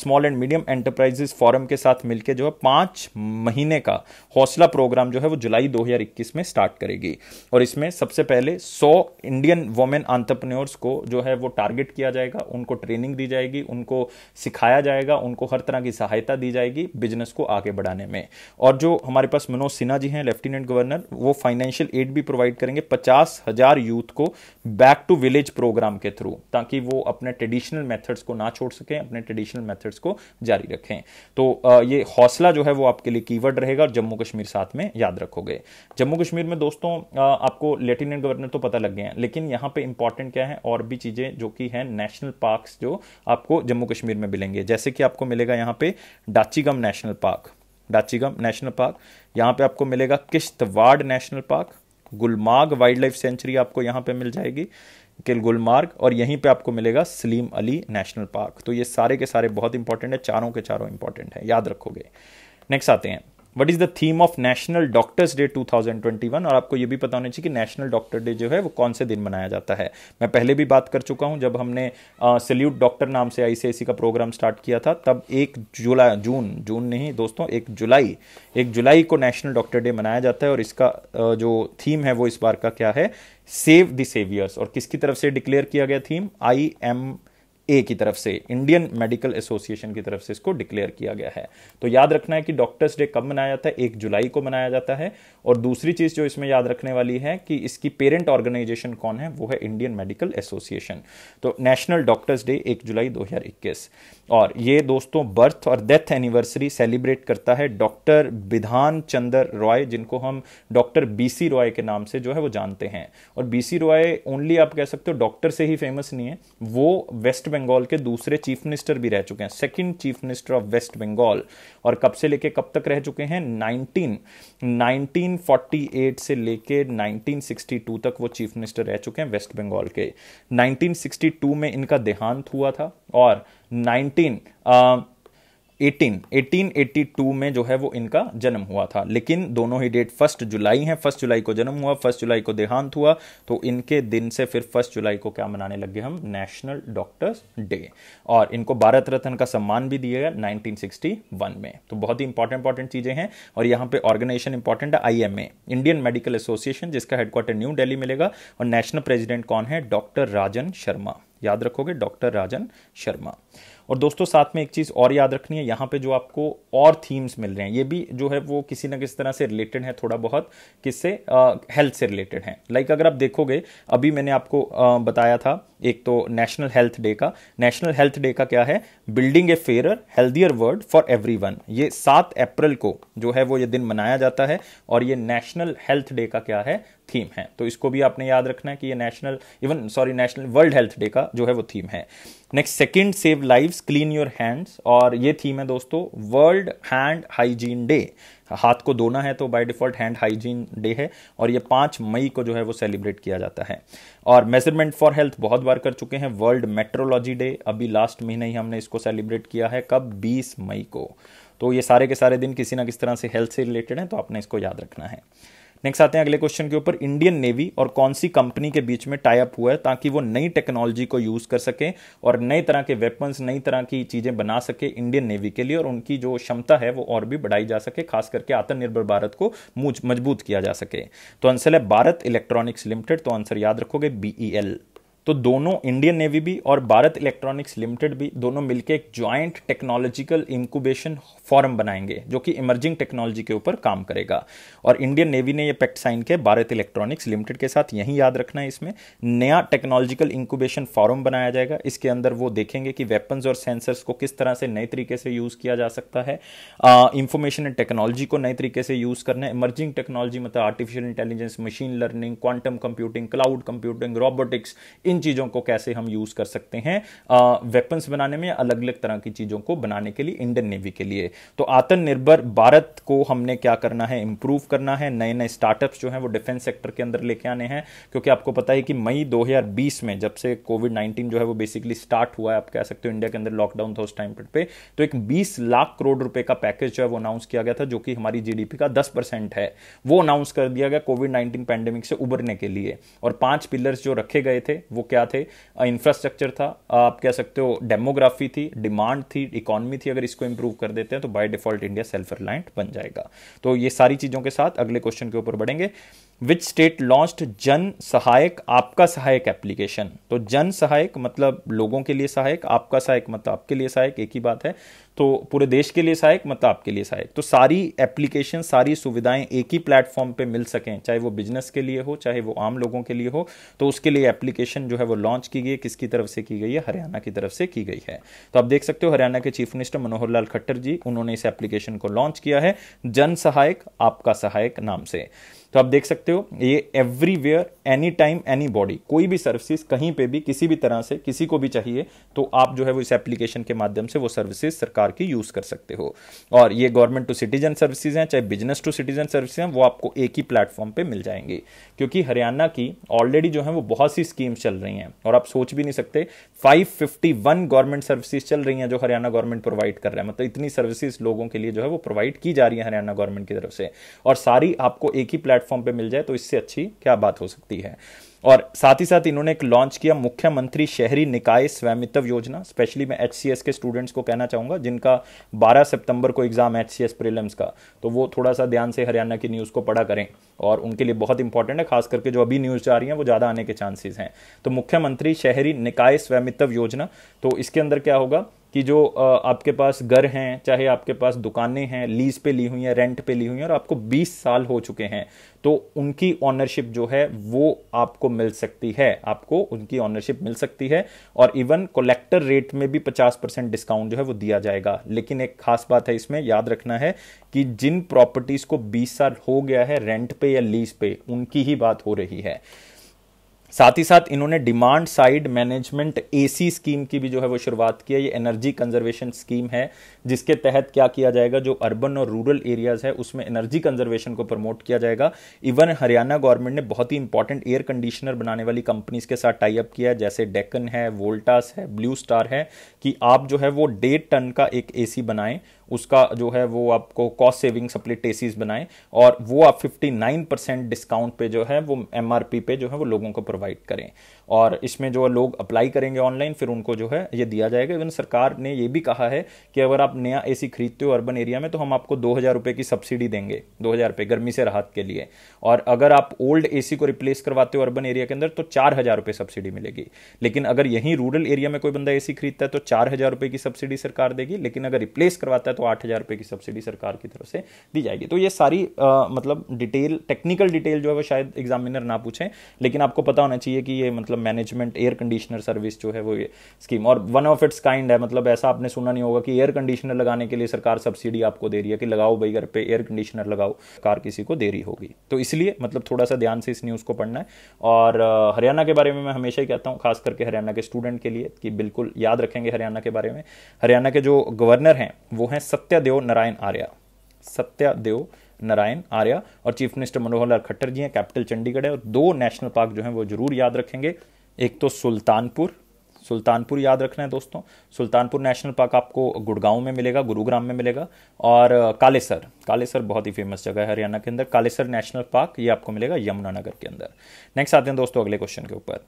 Speaker 1: small and medium enterprises forum के साथ मिलकर जो है पांच महीने का हौसला प्रोग्राम जो है वो जुलाई 2021 में स्टार्ट करेगी और इसमें सबसे पहले 100 इंडियन वोमेन आंट्रप्रनोर्स को जो है वो टारगेट किया जाएगा उनको ट्रेनिंग दी जाएगी उनको सिखाया जाएगा उनको हर तरह की सहायता दी जाएगी बिजनेस को आगे बढ़ाने में और जो हमारे पास मनोज सिन्हा जी हैं लेफ्टिनेंट गवर्नर वो फाइनेंशियल एड भी प्रोवाइड करेंगे पचास हजार यूथ को बैक टू विलेज प्रोग्राम के थ्रू ताकि वो अपने ट्रेडिशनल मेथड्स को ना छोड़ सकें अपने ट्रेडिशनल मेथड्स को जारी रखें तो ये हौसला जो है वो आपके लिए कीवर्ड रहेगा और जम्मू कश्मीर साथ में याद रखोगे जम्मू कश्मीर में दोस्तों आपको लेफ्टिनेंट गवर्नर तो पता लग गए हैं लेकिन यहाँ पे इंपॉर्टेंट क्या है और भी चीज़ें जो कि हैं नेशनल पार्क जो आपको जम्मू कश्मीर में मिलेंगे जैसे कि आपको मिलेगा यहाँ पे Dachigam national park Dachigam national park यहाँ पे आपको मिलेगा Kishtwar national park Gulmarg wildlife sanctuary आपको यहाँ पे मिल जाएगी किल गुलमार्ग और यहीं पे आपको मिलेगा सलीम अली नेशनल पार्क तो ये सारे के सारे बहुत इंपॉर्टेंट है चारों के चारों इंपॉर्टेंट है याद रखोगे नेक्स्ट आते हैं what is the theme of national doctors day 2021 और आपको ये भी पता होना चाहिए कि नेशनल डॉक्टर डे जो है वो कौन से दिन मनाया जाता है मैं पहले भी बात कर चुका हूँ जब हमने सल्यूट डॉक्टर नाम से आईसीआईसी का प्रोग्राम स्टार्ट किया था तब एक जुलाई जून जून नहीं दोस्तों एक जुलाई एक जुलाई को नेशनल डॉक्टर डे मनाया जाता है और इसका uh, जो थीम है वो इस बार का क्या है सेव द सेवियर्स और किसकी तरफ से डिक्लेयर किया गया थीम आई एम ए की तरफ से इंडियन मेडिकल एसोसिएशन की तरफ से इसको डिक्लेयर किया गया है तो याद रखना है कि डॉक्टर्स डे कब मनाया जाता है एक जुलाई को मनाया जाता है और दूसरी चीज़ जो इसमें याद रखने वाली है कि इसकी पेरेंट ऑर्गेनाइजेशन कौन है वो है इंडियन मेडिकल एसोसिएशन तो नेशनल डॉक्टर्स डे एक जुलाई दो और ये दोस्तों बर्थ और डेथ एनिवर्सरी सेलिब्रेट करता है डॉक्टर विधान चंद्र रॉय जिनको हम डॉक्टर बी रॉय के नाम से जो है वो जानते हैं और बी रॉय ओनली आप कह सकते हो डॉक्टर से ही फेमस नहीं है वो वेस्ट बंगाल के दूसरे चीफ मिनिस्टर भी रह चुके हैं second chief minister of West Bengal और कब से लेके कब तक रह चुके हैं 19 1948 से लेके 1962 तक वो चीफ मिनिस्टर रह चुके हैं वेस्ट बंगाल के 1962 में इनका देहांत हुआ था और 19 uh, 18 1882 में जो है वो इनका जन्म हुआ था लेकिन दोनों ही डेट फर्स्ट जुलाई है फर्स्ट जुलाई को जन्म हुआ फर्स्ट जुलाई को देहांत हुआ तो इनके दिन से फिर फर्स्ट जुलाई को क्या मनाने लगे हम नेशनल डॉक्टर्स डे और इनको भारत रत्न का सम्मान भी दिया गया नाइनटीन में तो बहुत ही इंपॉर्टेंट इंपॉर्टेंट चीज़ें हैं और यहाँ पे ऑर्गेनाइजेशन इंपॉर्टेंट है आई इंडियन मेडिकल एसोसिएशन जिसका हेडक्वार्टर न्यू डेली मिलेगा और नेशनल प्रेजिडेंट कौन है डॉक्टर राजन शर्मा याद रखोगे डॉक्टर राजन शर्मा और दोस्तों साथ में एक चीज़ और याद रखनी है यहाँ पे जो आपको और थीम्स मिल रहे हैं ये भी जो है वो किसी ना किसी तरह से रिलेटेड है थोड़ा बहुत किससे हेल्थ से रिलेटेड है लाइक अगर आप देखोगे अभी मैंने आपको आ, बताया था एक तो नेशनल हेल्थ डे का नेशनल हेल्थ डे का क्या है building a fair healthier world for every ये सात अप्रैल को जो है वो ये दिन मनाया जाता है और ये नेशनल हेल्थ डे का क्या है थीम है तो इसको भी आपने याद रखना है कि ये national even sorry national world health day का जो है वो थीम है next second save lives clean your hands और ये थीम है दोस्तों वर्ल्ड हैंड हाइजीन डे हाथ को धोना है तो by default hand hygiene day है और ये पाँच मई को जो है वो सेलिब्रेट किया जाता है और मेजरमेंट फॉर हेल्थ बहुत बार कर चुके हैं वर्ल्ड मेट्रोलॉजी डे अभी लास्ट महीने ही हमने इसको सेलिब्रेट किया है कब बीस मई को तो ये सारे के सारे दिन किसी ना किसी तरह से हेल्थ से रिलेटेड हैं तो आपने इसको याद रखना है नेक्स्ट आते हैं अगले क्वेश्चन के ऊपर इंडियन नेवी और कौन सी कंपनी के बीच में टाइप हुआ है ताकि वो नई टेक्नोलॉजी को यूज कर सके और नए तरह के वेपन्स नई तरह की चीजें बना सके इंडियन नेवी के लिए और उनकी जो क्षमता है वो और भी बढ़ाई जा सके खास करके आत्मनिर्भर भारत को मजबूत किया जा सके तो आंसर है भारत इलेक्ट्रॉनिक्स लिमिटेड तो आंसर याद रखोगे बीई तो दोनों इंडियन नेवी भी और भारत इलेक्ट्रॉनिक्स लिमिटेड भी दोनों मिलकर एक ज्वाइंट टेक्नोलॉजिकल इंक्यूबेशन फॉरम बनाएंगे जो कि इमर्जिंग टेक्नोलॉजी के ऊपर काम करेगा और इंडियन नेवी ने यह पैक्ट साइन किया भारत इलेक्ट्रॉनिक्स लिमिटेड के साथ यही याद रखना है इसमें नया टेक्नोलॉजिकल इंक्यूबेशन फॉरम बनाया जाएगा इसके अंदर वो देखेंगे कि वेपन्स और सेंसर्स को किस तरह से नए तरीके से यूज़ किया जा सकता है इंफॉर्मेशन एंड टेक्नोलॉजी को नए तरीके से यूज़ करना है इमर्जिंग टेक्नोलॉजी मतलब artificial intelligence machine learning quantum computing cloud computing robotics इन चीज़ों को कैसे हम यूज़ कर सकते हैं वेपन्स बनाने में अलग अलग तरह की चीज़ों को बनाने के लिए इंडियन नेवी के लिए तो आत्मनिर्भर भारत को हमने क्या करना है इंप्रूव करना है नए नए स्टार्टअप्स जो हैं वो डिफेंस सेक्टर के अंदर लेके आने हैं क्योंकि आपको पता है कि मई 2020 में जब से कोविड 19 जो है वो बेसिकली स्टार्ट हुआ है आप कह सकते हो इंडिया के अंदर लॉकडाउन था उस टाइम पर तो एक 20 लाख करोड़ रुपए का पैकेज जो है वो अनाउंस किया गया था जो कि हमारी जीडीपी का 10 परसेंट है वो अनाउंस कर दिया गया कोविड 19 पैंडेमिक से उबरने के लिए और पांच पिलर्स जो रखे गए थे वो क्या थे इंफ्रास्ट्रक्चर था आप कह सकते हो डेमोग्राफी थी डिमांड थी इकोनॉमी थी अगर इसको इंप्रूव कर देते हैं तो by default India self reliant बन जाएगा तो ये सारी चीज़ों के साथ अगले क्वेश्चन के ऊपर बढ़ेंगे विच स्टेट लॉन्च्ड जन सहायक आपका सहायक एप्लीकेशन तो जन सहायक मतलब लोगों के लिए सहायक आपका सहायक मतलब आपके लिए सहायक एक ही बात है तो पूरे देश के लिए सहायक मतलब आपके लिए सहायक तो सारी एप्लीकेशन सारी सुविधाएं एक ही प्लेटफॉर्म पे मिल सकें चाहे वो बिजनेस के लिए हो चाहे वो आम लोगों के लिए हो तो उसके लिए एप्लीकेशन जो है वो लॉन्च की गई है किसकी तरफ से की गई है हरियाणा की तरफ से की गई है तो आप देख सकते हो हरियाणा के चीफ मिनिस्टर मनोहर लाल खट्टर जी उन्होंने इस एप्लीकेशन को लॉन्च किया है जन सहायक आपका सहायक नाम से तो आप देख सकते हो ये everywhere any time anybody कोई भी सर्विसेज कहीं पे भी किसी भी तरह से किसी को भी चाहिए तो आप जो है वो इस एप्लीकेशन के माध्यम से वो सर्विसेज सरकार की यूज़ कर सकते हो और ये गवर्नमेंट टू सिटीजन सर्विसेज हैं चाहे बिजनेस टू सिटीजन सर्विसेज हैं वो आपको एक ही प्लेटफॉर्म पर मिल जाएंगी क्योंकि हरियाणा की ऑलरेडी जो है वो बहुत सी स्कीम्स चल रही हैं और आप सोच भी नहीं सकते five fifty one government services चल रही हैं जो हरियाणा गवर्नमेंट प्रोवाइड कर रहा है मतलब इतनी सर्विसेज लोगों के लिए जो है वो प्रोवाइड की जा रही है हरियाणा गवर्नमेंट की तरफ से और सारी आपको एक ही प्लेटफॉर्म प्लेटफॉर्म पे मिल जाए तो इससे अच्छी क्या बात हो सकती है और साथ ही साथ इन्होंने एक लॉन्च किया मुख्यमंत्री शहरी निकाय स्वामित्व योजना स्पेशली मैं एच के स्टूडेंट्स को कहना चाहूँगा जिनका 12 सितंबर को एग्ज़ाम एच सी प्रीलिम्स का तो वो थोड़ा सा ध्यान से हरियाणा की न्यूज़ को पढ़ा करें और उनके लिए बहुत इंपॉर्टेंट है खास करके जो अभी न्यूज़ जा रही हैं वो ज़्यादा आने के चांसेज हैं तो मुख्यमंत्री शहरी निकाय स्वामित्व योजना तो इसके अंदर क्या होगा कि जो आपके पास घर हैं चाहे आपके पास दुकानें हैं लीज पे ली हुई हैं रेंट पे ली हुई हैं और आपको 20 साल हो चुके हैं तो उनकी ऑनरशिप जो है वो आपको मिल सकती है आपको उनकी ऑनरशिप मिल सकती है और इवन कलेक्टर रेट में भी 50 परसेंट डिस्काउंट जो है वो दिया जाएगा लेकिन एक खास बात है इसमें याद रखना है कि जिन प्रॉपर्टीज़ को 20 साल हो गया है रेंट पे या लीज पे उनकी ही बात हो रही है साथ ही साथ इन्होंने demand side management AC scheme की भी जो है वो शुरुआत की है ये एनर्जी कंजर्वेशन स्कीम है जिसके तहत क्या किया जाएगा जो अर्बन और रूरल एरियाज है उसमें एनर्जी कंजर्वेशन को प्रमोट किया जाएगा इवन हरियाणा गवर्नमेंट ने बहुत ही इंपॉर्टेंट एयर कंडीशनर बनाने वाली कंपनीज के साथ टाई अप किया है जैसे डेकन है वोल्टास है ब्लू स्टार है कि आप जो है वो डेढ़ टन का एक ए बनाएं उसका जो है वो आपको कॉस्ट सेविंग सप्ली टेसीज बनाएं और वो आप 59 परसेंट डिस्काउंट पे जो है वो एम पे जो है वो लोगों को प्रोवाइड करें और इसमें जो लोग अप्लाई करेंगे ऑनलाइन फिर उनको जो है ये दिया जाएगा इवन सरकार ने ये भी कहा है कि अगर आप नया ए खरीदते हो अर्बन एरिया में तो हम आपको दो हज़ार रुपये की सब्सिडी देंगे दो हज़ार रुपये गर्मी से राहत के लिए और अगर आप ओल्ड ए को रिप्लेस करवाते हो अर्बन एरिया के अंदर तो चार हज़ार रुपये सब्सिडी मिलेगी लेकिन अगर यहीं रूरल एरिया में कोई बंदा ए खरीदता है तो चार हज़ार रुपये की सब्सिडी सरकार देगी लेकिन अगर रिप्लेस करवाता है तो आठ हज़ार रुपये की सब्सिडी सरकार की तरफ से दी जाएगी तो ये सारी मतलब डिटेल टेक्निकल डिटेल जो है वो शायद एग्जामिनर ना पूछें लेकिन आपको पता होना चाहिए कि ये मतलब मतलब मैनेजमेंट एयर कंडीशनर सर्विस जो है वो ये स्कीम और वन ऑफ इट्स काइंड है मतलब ऐसा आपने सुना नहीं होगा कि एयर कंडीशनर लगाने के लिए सरकार सब्सिडी आपको दे रही है कि लगाओ भाई घर पे एयर कंडीशनर लगाओ कार किसी को दे रही होगी तो इसलिए मतलब थोड़ा सा ध्यान से इस न्यूज़ को पढ़ना है और हरियाणा के बारे में मैं हमेशा ही कहता हूँ खास करके हरियाणा के स्टूडेंट के लिए कि बिल्कुल याद रखेंगे हरियाणा के बारे में हरियाणा के जो गवर्नर हैं वो हैं सत्यादेव नारायण आर्या सत्यादेव नारायण आर्या और चीफ मिनिस्टर मनोहर लाल खट्टर जी हैं कैपिटल चंडीगढ़ है और दो नेशनल पार्क जो हैं वो जरूर याद रखेंगे एक तो सुल्तानपुर सुल्तानपुर याद रखना है दोस्तों सुल्तानपुर नेशनल पार्क आपको गुड़गांव में मिलेगा गुरुग्राम में मिलेगा और कालेसर कालेसर बहुत ही फेमस जगह है हरियाणा के अंदर कालेसर नेशनल पार्क ये आपको मिलेगा यमुनानगर के अंदर नेक्स्ट आते हैं दोस्तों अगले क्वेश्चन के ऊपर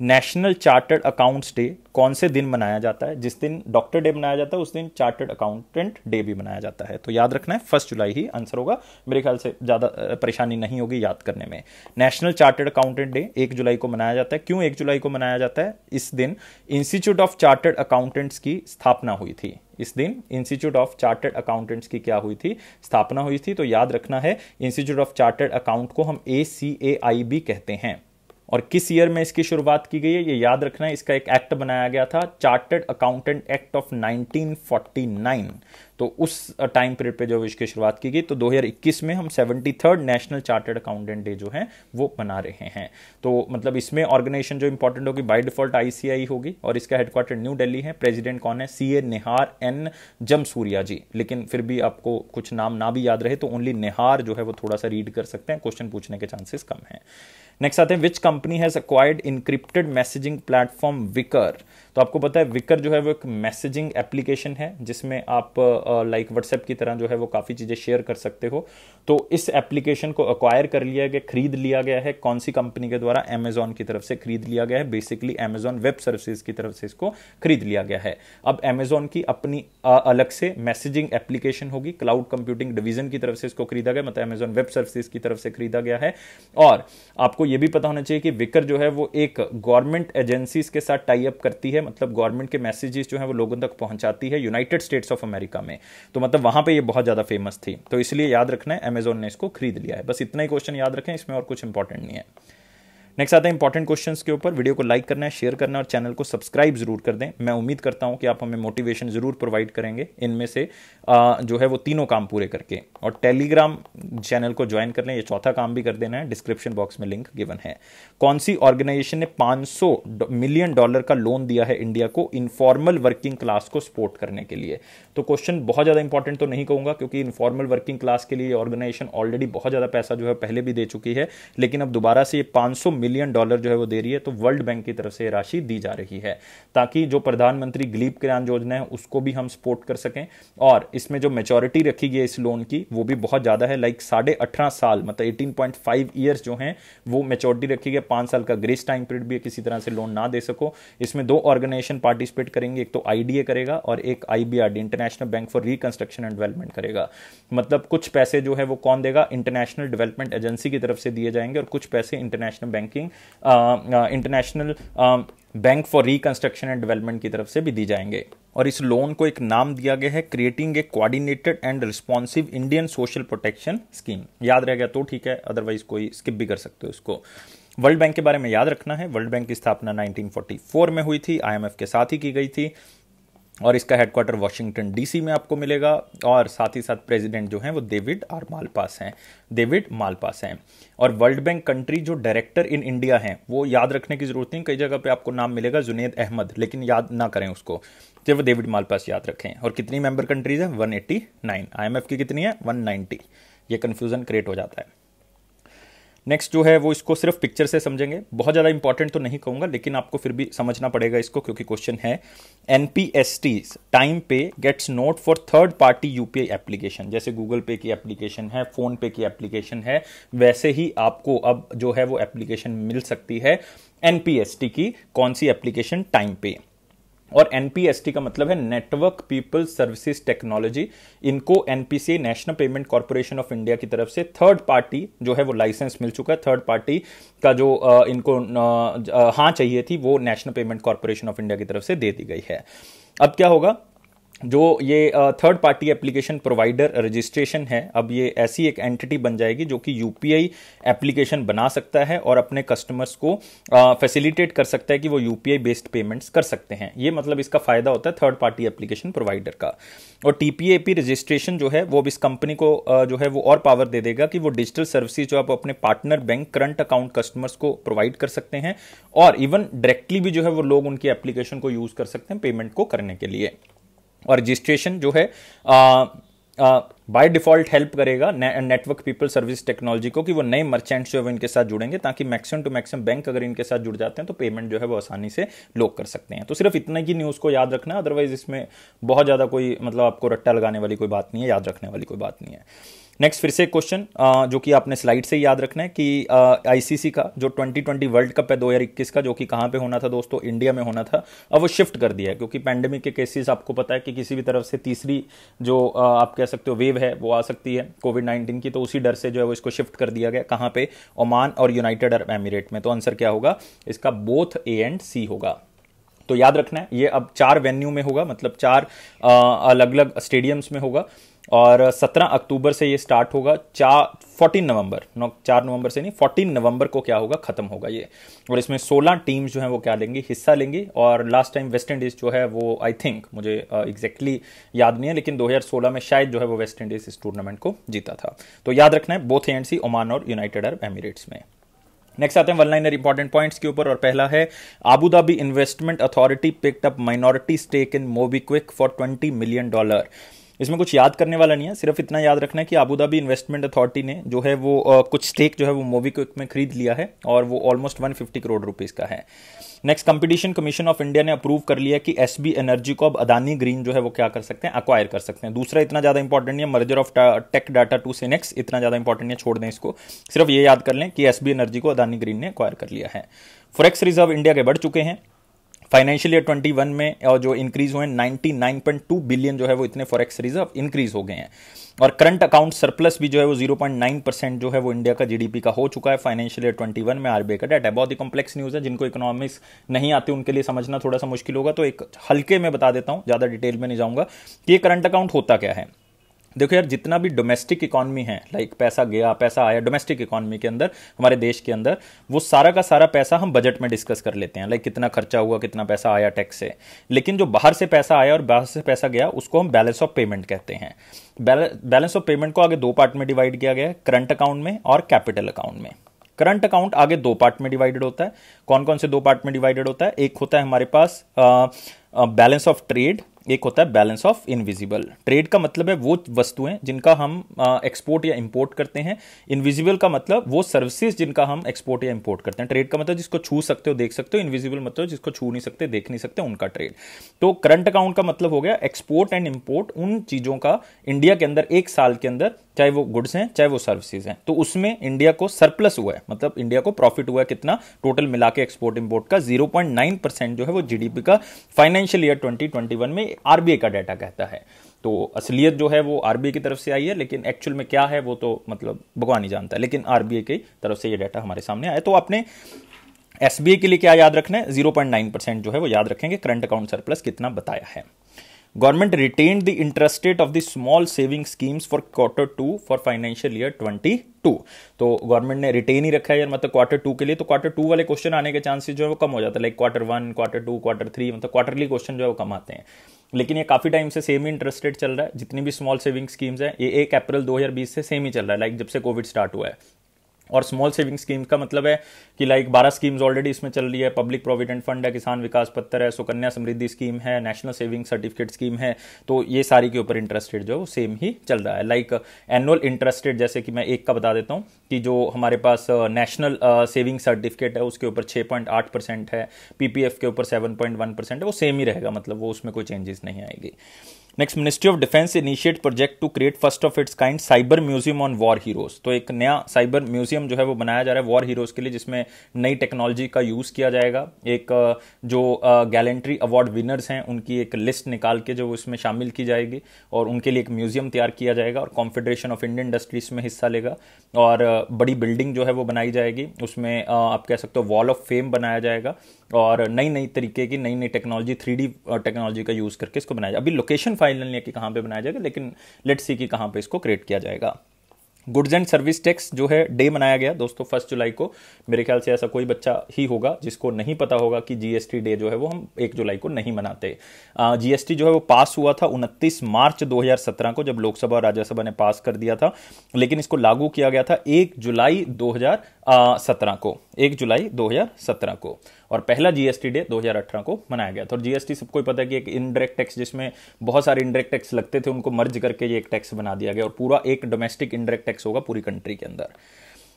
Speaker 1: नेशनल चार्टर्ड अकाउंट्स डे कौन से दिन मनाया जाता है जिस दिन डॉक्टर डे मनाया जाता है उस दिन चार्टर्ड अकाउंटेंट डे भी मनाया जाता है तो याद रखना है फर्स्ट जुलाई ही आंसर होगा मेरे ख्याल से ज़्यादा परेशानी नहीं होगी याद करने में नेशनल चार्टर्ड अकाउंटेंट डे एक जुलाई को मनाया जाता है क्यों एक जुलाई को मनाया जाता है इस दिन इंस्टीट्यूट ऑफ चार्टर्ड अकाउंटेंट्स की स्थापना हुई थी इस दिन इंस्टीट्यूट ऑफ चार्टर्ड अकाउंटेंट्स की क्या हुई थी स्थापना हुई थी तो याद रखना है इंस्टीट्यूट ऑफ चार्टर्ड अकाउंट को हम ए सी ए आई बी कहते हैं और किस ईयर में इसकी शुरुआत की गई है ये याद रखना है इसका एक एक्ट बनाया गया था चार्टर्ड अकाउंटेंट एक्ट ऑफ 1949 तो उस टाइम पीरियड पे जो इसकी शुरुआत की गई तो 2021 में हम seventy third national chartered accountant day जो है वो मना रहे हैं तो मतलब इसमें ऑर्गेनाइजेशन जो इंपॉर्टेंट होगी बाई डिफॉल्ट आईसीआई होगी और इसका हेडक्वार्टर न्यू दिल्ली है प्रेसिडेंट कौन है सी ए निहार एन जमसूरिया जी लेकिन फिर भी आपको कुछ नाम ना भी याद रहे तो ओनली निहार जो है वो थोड़ा सा रीड कर सकते हैं क्वेश्चन पूछने के चांसेस कम है नेक्स्ट आते हैं which company has acquired encrypted messaging platform Wickr तो आपको पता है विकर जो है वो एक मैसेजिंग एप्लीकेशन है जिसमें आप लाइक व्हाट्सएप की तरह जो है वो काफ़ी चीज़ें शेयर कर सकते हो तो इस एप्लीकेशन को अक्वायर कर लिया गया खरीद लिया गया है कौन सी कंपनी के द्वारा अमेजोन की तरफ से खरीद लिया गया है बेसिकली अमेजोन वेब सर्विसेज की तरफ से इसको खरीद लिया गया है अब अमेजोन की अपनी अलग से मैसेजिंग एप्लीकेशन होगी क्लाउड कंप्यूटिंग डिवीजन की तरफ से इसको खरीदा गया मतलब अमेजोन वेब सर्विसेज की तरफ से खरीदा गया है और आपको यह भी पता होना चाहिए कि विकर जो है वो एक गवर्नमेंट एजेंसीज के साथ टाई अप करती है मतलब गवर्नमेंट के मैसेजेस जो है वो लोगों तक पहुंचाती है यूनाइटेड स्टेट्स ऑफ अमेरिका में में तो मतलब वहां पर ये बहुत ज़्यादा फेमस थी तो इसलिए याद रखना है अमेजोन ने इसको खरीद लिया है बस इतना ही क्वेश्चन याद रखें इसमें और कुछ इंपॉर्टेंट नहीं है नेक्स्ट आते हैं इंपॉर्टेंट क्वेश्चन के ऊपर वीडियो को लाइक करना है शेयर करना है और चैनल को सब्सक्राइब जरूर कर दें मैं उम्मीद करता हूं कि आप हमें मोटिवेशन जरूर प्रोवाइड करेंगे इनमें से आ, जो है वो तीनों काम पूरे करके और टेलीग्राम चैनल को ज्वाइन कर लें ये चौथा काम भी कर देना है डिस्क्रिप्शन बॉक्स में लिंक गिवन है कौन सी ऑर्गेनाइजेशन ने 500 मिलियन डॉलर का लोन दिया है इंडिया को इनफॉर्मल वर्किंग क्लास को सपोर्ट करने के लिए तो क्वेश्चन बहुत ज़्यादा इंपॉर्टेंट तो नहीं कहूँगा क्योंकि इनफॉर्मल वर्किंग क्लास के लिए ऑर्गेनाइजेशन ऑलरेडी बहुत ज़्यादा पैसा जो है पहले भी दे चुकी है लेकिन अब दोबारा से ये पाँच बिलियन डॉलर जो है वो दे रही है तो वर्ल्ड बैंक की तरफ से राशि दी जा रही है ताकि जो प्रधानमंत्री गलीब किरान योजना है उसको भी हम सपोर्ट कर सकें और इसमें जो मेचोरिटी रखी गई है इस लोन की वो भी बहुत ज़्यादा है लाइक साढ़े अठारह साल मतलब एटीन पॉइंट फाइव ईयर्स जो हैं वो मेचोरिटी रखी गई पाँच साल का ग्रेस टाइम पीरियड भी है किसी तरह से लोन ना दे सको इसमें दो ऑर्गेनाइजेशन पार्टिसिपेट करेंगे एक तो आई करेगा और एक आई international bank for reconstruction and development करेगा मतलब कुछ पैसे जो है वो कौन देगा इंटरनेशनल डेवलपमेंट एजेंसी की तरफ से दिए जाएंगे और कुछ पैसे international bank banking international bank for reconstruction and development की तरफ से भी दी जाएंगे और इस लोन को एक नाम दिया गया है creating a coordinated and responsive Indian social protection scheme याद रह गया तो ठीक है अदरवाइज कोई स्किप भी कर सकते हो इसको वर्ल्ड बैंक के बारे में याद रखना है वर्ल्ड बैंक की स्थापना 1944 में हुई थी आईएमएफ के साथ ही की गई थी और इसका हेडक्वार्टर वाशिंगटन डीसी में आपको मिलेगा और साथ ही साथ प्रेसिडेंट जो हैं वो डेविड आर मालपास हैं डेविड मालपास हैं और वर्ल्ड बैंक कंट्री जो डायरेक्टर इन इंडिया हैं वो याद रखने की ज़रूरत नहीं कई जगह पे आपको नाम मिलेगा जुनेद अहमद लेकिन याद ना करें उसको जब वो डेविड मालपास याद रखें और कितनी मेंबर कंट्रीज़ हैं वन एट्टी की कितनी है वन ये कन्फ्यूज़न क्रिएट हो जाता है नेक्स्ट जो है वो इसको सिर्फ पिक्चर से समझेंगे बहुत ज़्यादा इंपॉर्टेंट तो नहीं कहूँगा लेकिन आपको फिर भी समझना पड़ेगा इसको क्योंकि क्वेश्चन है एन टाइम पे gets nod for third party U application जैसे गूगल पे की एप्लीकेशन है फ़ोन पे की एप्लीकेशन है वैसे ही आपको अब जो है वो एप्लीकेशन मिल सकती है एन की कौन सी एप्लीकेशन टाइम पे और एनपीएसटी का मतलब है नेटवर्क पीपल सर्विसेज टेक्नोलॉजी इनको NPC national payment corporation of India की तरफ से थर्ड पार्टी जो है वो लाइसेंस मिल चुका है थर्ड पार्टी का जो आ, इनको हाँ चाहिए थी वो national payment corporation of India की तरफ से दे दी गई है अब क्या होगा जो ये third party application provider registration है अब ये ऐसी एक एंटिटी बन जाएगी जो कि यूपीआई एप्लीकेशन बना सकता है और अपने कस्टमर्स को फैसिलिटेट कर सकता है कि वो यूपीआई बेस्ड पेमेंट्स कर सकते हैं ये मतलब इसका फायदा होता है थर्ड पार्टी एप्लीकेशन प्रोवाइडर का और टीपीएपी रजिस्ट्रेशन जो है वो अब इस कंपनी को uh, जो है वो और पावर दे देगा कि वो डिजिटल सर्विसेज जो आप अपने partner bank current account customers को प्रोवाइड कर सकते हैं और इवन डायरेक्टली भी जो है वो लोग उनकी एप्लीकेशन को यूज़ कर सकते हैं पेमेंट को करने के लिए और रजिस्ट्रेशन जो है बाय डिफॉल्ट हेल्प करेगा नेटवर्क पीपल सर्विस टेक्नोलॉजी को कि वो नए मर्चेंट्स जो है इनके साथ जुड़ेंगे ताकि मैक्सिमम टू मैक्सिमम बैंक अगर इनके साथ जुड़ जाते हैं तो पेमेंट जो है वो आसानी से लोग कर सकते हैं तो सिर्फ इतना ही न्यूज़ को याद रखना अदरवाइज इसमें बहुत ज़्यादा कोई मतलब आपको रट्टा लगाने वाली कोई बात नहीं है याद रखने वाली कोई बात नहीं है नेक्स्ट फिर से क्वेश्चन जो कि आपने स्लाइड से याद रखना है कि आईसीसी का जो 2020 वर्ल्ड कप है 2021 का जो कि कहाँ पे होना था दोस्तों इंडिया में होना था अब वो शिफ्ट कर दिया है क्योंकि पैंडेमिक के केसेस आपको पता है कि किसी भी तरफ से तीसरी जो आप कह सकते हो वेव है वो आ सकती है कोविड नाइन्टीन की तो उसी डर से जो है वो इसको शिफ्ट कर दिया गया कहाँ पे ओमान और यूनाइटेड अरब एमिरेट में तो आंसर क्या होगा इसका बोथ ए एंड सी होगा तो याद रखना है ये अब चार वेन्यू में होगा मतलब चार अलग अलग स्टेडियम्स में होगा और 17 अक्टूबर से ये स्टार्ट होगा चार फोर्टीन नवंबर नौ चार नवंबर से नहीं फोर्टीन नवंबर को क्या होगा ख़त्म होगा ये और इसमें 16 टीम्स जो हैं वो क्या लेंगी हिस्सा लेंगी और लास्ट टाइम वेस्ट इंडीज़ जो है वो आई थिंक मुझे एग्जैक्टली uh, exactly याद नहीं है लेकिन 2016 में शायद जो है वो वेस्ट इंडीज़ इस टूर्नामेंट को जीता था तो याद रखना है बोथ एंड सी ओमान और यूनाइटेड अरब एमिरेट्स में नेक्स्ट आते हैं वन लाइनर इंपॉर्टेंट पॉइंट्स के ऊपर और पहला है Abu Dhabi investment authority picked up minority stake in MobiKwik for twenty million dollar इसमें कुछ याद करने वाला नहीं है सिर्फ इतना याद रखना है कि आबूधाबी इन्वेस्टमेंट अथॉरिटी ने जो है वो आ, कुछ स्टेक जो है वो मोवी क्विक में खरीद लिया है और वो ऑलमोस्ट 150 करोड़ रुपीज़ का है next competition commission of India ने अप्रूव कर लिया कि एस एनर्जी को अब अदानी ग्रीन जो है वो क्या कर सकते हैं अक्वायर कर सकते हैं दूसरा इतना ज़्यादा इंपॉर्टेंट नहीं है merger of Tech Data to Synnex इतना ज़्यादा इंपॉर्टेंट नहीं छोड़ दें इसको सिर्फ ये याद कर लें कि एस एनर्जी को अदानी ग्रीन ने अक्वायर कर लिया है फोरेक्स रिजर्व इंडिया के बढ़ चुके हैं फाइनेंशियल ईयर 21 में और जो इंक्रीज हुए 99.2 बिलियन जो है वो इतने फॉरेक्स रिजर्व इंक्रीज हो गए हैं और करंट अकाउंट सरप्लस भी जो है वो 0.9 परसेंट जो है वो इंडिया का जीडीपी का हो चुका है फाइनेंशियल ईयर 21 में आरबीआई का डाटा बहुत ही कॉम्प्लेक्स न्यूज़ है जिनको इकोनॉमिक्स नहीं आते उनके लिए समझना थोड़ा सा मुश्किल होगा तो एक हल्के में बता देता हूँ ज़्यादा डिटेल में नहीं जाऊँगा कि ये करंट अकाउंट होता क्या है देखो यार जितना भी डोमेस्टिक इकोनॉमी है लाइक पैसा गया पैसा आया डोमेस्टिक इकोनॉमी के अंदर हमारे देश के अंदर वो सारा का सारा पैसा हम बजट में डिस्कस कर लेते हैं लाइक कितना खर्चा हुआ कितना पैसा आया टैक्स से लेकिन जो बाहर से पैसा आया और बाहर से पैसा गया उसको हम बैलेंस ऑफ पेमेंट कहते हैं बैलेंस ऑफ पेमेंट को आगे दो पार्ट में डिवाइड किया गया है करंट अकाउंट में और कैपिटल अकाउंट में करंट अकाउंट आगे दो पार्ट में डिवाइडेड होता है कौन कौन से दो पार्ट में डिवाइडेड होता है एक होता है हमारे पास बैलेंस ऑफ ट्रेड एक होता है बैलेंस ऑफ इनविजिबल ट्रेड का मतलब है वो वस्तुएं जिनका हम एक्सपोर्ट या इंपोर्ट करते हैं इनविजिबल का मतलब वो सर्विसेज जिनका हम एक्सपोर्ट या इंपोर्ट करते हैं ट्रेड का मतलब जिसको छू सकते हो देख सकते हो इनविजिबल मतलब जिसको छू नहीं सकते देख नहीं सकते उनका ट्रेड तो करंट अकाउंट का मतलब हो गया एक्सपोर्ट एंड इम्पोर्ट उन चीज़ों का इंडिया के अंदर एक साल के अंदर चाहे वो गुड्स हैं चाहे वो सर्विसेज हैं तो उसमें इंडिया को सरप्लस हुआ है मतलब इंडिया को प्रॉफिट हुआ है कितना टोटल मिला के एक्सपोर्ट इंपोर्ट का नाइन परसेंट जो है वो जीडीपी का फाइनेंशियल ईयर वन में आरबीआई का डाटा कहता है तो असलियत जो है वो आरबीआई की तरफ से आई है लेकिन एक्चुअल में क्या है वो तो मतलब भगवान ही जानता है लेकिन आरबीआई की तरफ से ये डाटा हमारे सामने आया तो आपने एस के लिए क्या याद रखना है जीरो पॉइंट नाइन परसेंट जो है वो याद रखेंगे करंट अकाउंट सरप्लस कितना बताया है government retain the interest rate of the small saving schemes for quarter two financial year twenty two तो गवर्नमेंट ने रिटेन ही रखा है यार मतलब क्वार्टर टू के लिए तो क्वार्टर टू वाले क्वेश्चन आने के चांसेस जो है वो कम हो जाता है like quarter one quarter two quarter three मतलब क्वार्टरली क्वेश्चन जो है वो कम आते हैं लेकिन ये काफ़ी टाइम से सेम ही इंटरेस्ट रेट चल रहा है जितनी भी स्मॉल सेविंग स्कीम्स हैं ये एक अप्रैल 2020 से सेम ही चल रहा है लाइक जब से कोविड स्टार्ट हुआ है और स्मॉल सेविंग स्कीम का मतलब है कि लाइक बारह स्कीम्स ऑलरेडी इसमें चल रही है पब्लिक प्रोविडेंट फंड है किसान विकास पत्र है सुकन्या समृद्धि स्कीम है नेशनल सेविंग सर्टिफिकेट स्कीम है तो ये सारी के ऊपर इंटरेस्ट रेट जो सेम ही चल रहा है लाइक एनुअल इंटरेस्ट रेट जैसे कि मैं एक का बता देता हूँ कि जो हमारे पास नेशनल सेविंग सर्टिफिकेट है उसके ऊपर छः पॉइंट आठ परसेंट है पी के ऊपर सेवन पॉइंट वन परसेंट है वो सेम ही रहेगा मतलब वो उसमें कोई चेंजेस नहीं आएगी next ministry of defence initiate project to create first of its kind cyber museum on war heroes तो एक नया साइबर म्यूजियम जो है वो बनाया जा रहा है वॉर हीरोज के लिए जिसमें नई टेक्नोलॉजी का यूज़ किया जाएगा एक uh, जो गैलेंट्री अवार्ड विनर्स हैं उनकी एक लिस्ट निकाल के जो उसमें शामिल की जाएगी और उनके लिए एक म्यूजियम तैयार किया जाएगा और कॉन्फेडरेशन ऑफ इंडियन इंडस्ट्रीज में हिस्सा लेगा और uh, बड़ी बिल्डिंग जो है वो बनाई जाएगी उसमें uh, आप कह सकते हो वॉल ऑफ फेम बनाया जाएगा और नई नई तरीके की नई नई टेक्नोलॉजी थ्री टेक्नोलॉजी का यूज़ करके इसको बनाया जाए अभी लोकेशन फाइनल फाइनल नहीं है कि कहाँ पे बनाया जाएगा लेकिन लेट सी कि कहाँ पे इसको क्रिएट किया जाएगा गुड्स एंड सर्विस टैक्स जो है डे मनाया गया दोस्तों फर्स्ट जुलाई को मेरे ख्याल से ऐसा कोई बच्चा ही होगा जिसको नहीं पता होगा कि जीएसटी डे जो है वो हम एक जुलाई को नहीं मनाते जीएसटी जो है वो पास हुआ था 29 मार्च 2017 को जब लोकसभा और राज्यसभा ने पास कर दिया था लेकिन इसको लागू किया गया था एक जुलाई दो को एक जुलाई दो को और पहला जीएसटी डे 2018 को मनाया गया था और जीएसटी सबको पता है कि एक इनडायरेक्ट टैक्स जिसमें बहुत सारे इनडायरेक्ट टैक्स लगते थे उनको मर्ज करके ये एक टैक्स बना दिया गया और पूरा एक डोमेस्टिक इनडायरेक्ट टैक्स होगा पूरी कंट्री के अंदर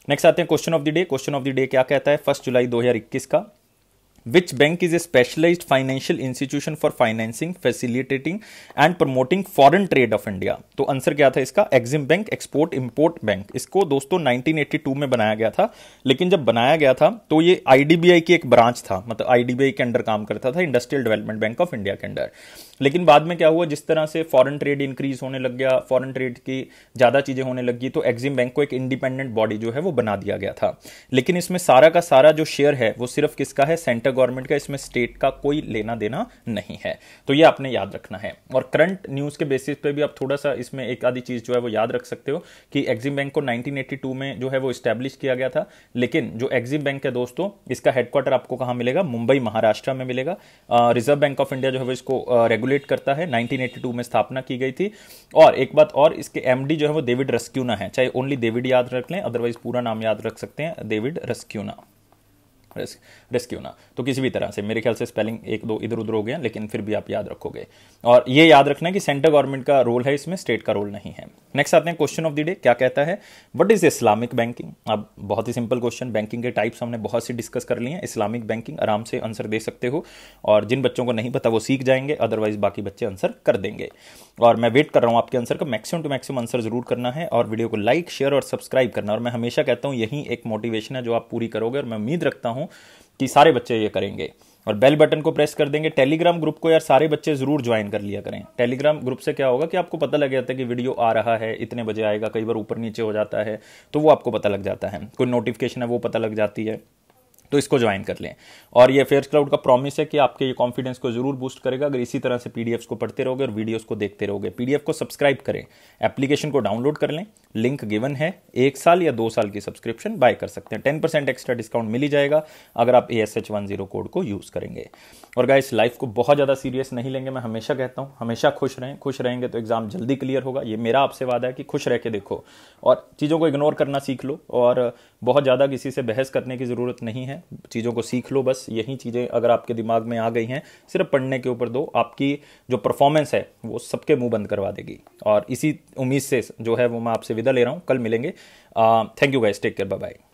Speaker 1: नेक्स्ट आते हैं question of the day question of the day क्या कहता है फर्स्ट जुलाई दो का which bank is a specialize financial institution for financing facilitating and promoting foreign trade of India तो आंसर क्या था इसका Exim bank export import bank इसको दोस्तों टू में बनाया गया था लेकिन जब बनाया गया था तो ये आईडीबीआई की एक ब्रांच था मतलब आईडीबीआई के अंडर काम करता था Industrial Development Bank of India के अंडर लेकिन बाद में क्या हुआ जिस तरह से फॉरेन ट्रेड इंक्रीज होने लग गया फॉरेन ट्रेड की ज़्यादा चीज़ें होने लगी तो एक्जिम बैंक को एक इंडिपेंडेंट बॉडी जो है वो बना दिया गया था लेकिन इसमें सारा का सारा जो शेयर है वो सिर्फ किसका है सेंट्रल गवर्नमेंट का इसमें स्टेट का कोई लेना देना नहीं है तो ये आपने याद रखना है और करंट न्यूज़ के बेसिस पे भी आप थोड़ा सा इसमें एक आधी चीज़ जो है वो याद रख सकते हो कि एक्जिम बैंक को नाइनटीन में जो है वो स्टैब्लिश किया गया था लेकिन जो एक्जिम बैंक है दोस्तों इसका हेडक्वार्टर आपको कहा मिलेगा मुंबई महाराष्ट्र में मिलेगा रिजर्व बैंक ऑफ इंडिया जो है वो इसको रेगुलर रेगुलेट करता है 1982 में स्थापना की गई थी और एक बात और इसके एमडी जो है वो डेविड रस्क्यूना है चाहे ओनली डेविड याद रख लें अदरवाइज पूरा नाम याद रख सकते हैं डेविड रस्क्यूना रेस्क्यू ना तो किसी भी तरह से मेरे ख्याल से स्पेलिंग एक दो इधर उधर हो गया लेकिन फिर भी आप याद रखोगे और ये याद रखना कि सेंटर गवर्नमेंट का रोल है इसमें स्टेट का रोल नहीं है नेक्स्ट आते हैं क्वेश्चन ऑफ द डे क्या कहता है वट इज इस्लामिक बैंकिंग अब बहुत ही सिंपल क्वेश्चन बैंकिंग के टाइप्स हमने बहुत सी डिस्कस कर लिए हैं इस्लामिक बैंकिंग आराम से आंसर दे सकते हो और जिन बच्चों को नहीं पता वो सीख जाएंगे अदरवाइज बाकी बच्चे आंसर कर देंगे और मैं वेट कर रहा हूँ आपके आंसर का मैक्सिमम टू मैक्सिमम आंसर जरूर करना है और वीडियो को लाइक शेयर और सब्सक्राइब करना और मैं हमेशा कहता हूँ यही एक मोटिवेशन है जो आप पूरी करोगे और मैं उम्मीद रखता हूँ हूँ कि सारे बच्चे ये करेंगे और बेल बटन को प्रेस कर देंगे टेलीग्राम ग्रुप को यार सारे बच्चे ज़रूर ज्वाइन कर लिया करें टेलीग्राम ग्रुप से क्या होगा कि आपको पता लग जाता है कि वीडियो आ रहा है इतने बजे आएगा कई बार ऊपर नीचे हो जाता है तो वो आपको पता लग जाता है कोई नोटिफिकेशन है वो पता लग जाती है तो इसको ज्वाइन कर लें और ये फेयर क्लाउड का प्रॉमिस है कि आपके ये कॉन्फिडेंस को जरूर बूस्ट करेगा अगर इसी तरह से पी को पढ़ते रहोगे और वीडियोज़ को देखते रहोगे पी को सब्सक्राइब करें एप्लीकेशन को डाउनलोड कर लें लिंक गिवन है एक साल या दो साल की सब्सक्रिप्शन बाय कर सकते हैं टेन परसेंट एक्स्ट्रा डिस्काउंट मिल ही जाएगा अगर आप A S H one zero code को यूज़ करेंगे और गाइस लाइफ को बहुत ज़्यादा सीरियस नहीं लेंगे मैं हमेशा कहता हूँ हमेशा खुश रहें खुश रहेंगे तो एग्ज़ाम जल्दी क्लियर होगा ये मेरा आपसे वादा है कि खुश रह के देखो और चीज़ों को इग्नोर करना सीख लो और बहुत ज़्यादा किसी से बहस करने की ज़रूरत नहीं है चीज़ों को सीख लो बस यही चीज़ें अगर आपके दिमाग में आ गई हैं सिर्फ पढ़ने के ऊपर दो आपकी जो परफॉर्मेंस है वो सबके मुंह बंद करवा देगी और इसी उम्मीद से जो है वो मैं आपसे विदा ले रहा हूँ कल मिलेंगे thank you guys take care bye bye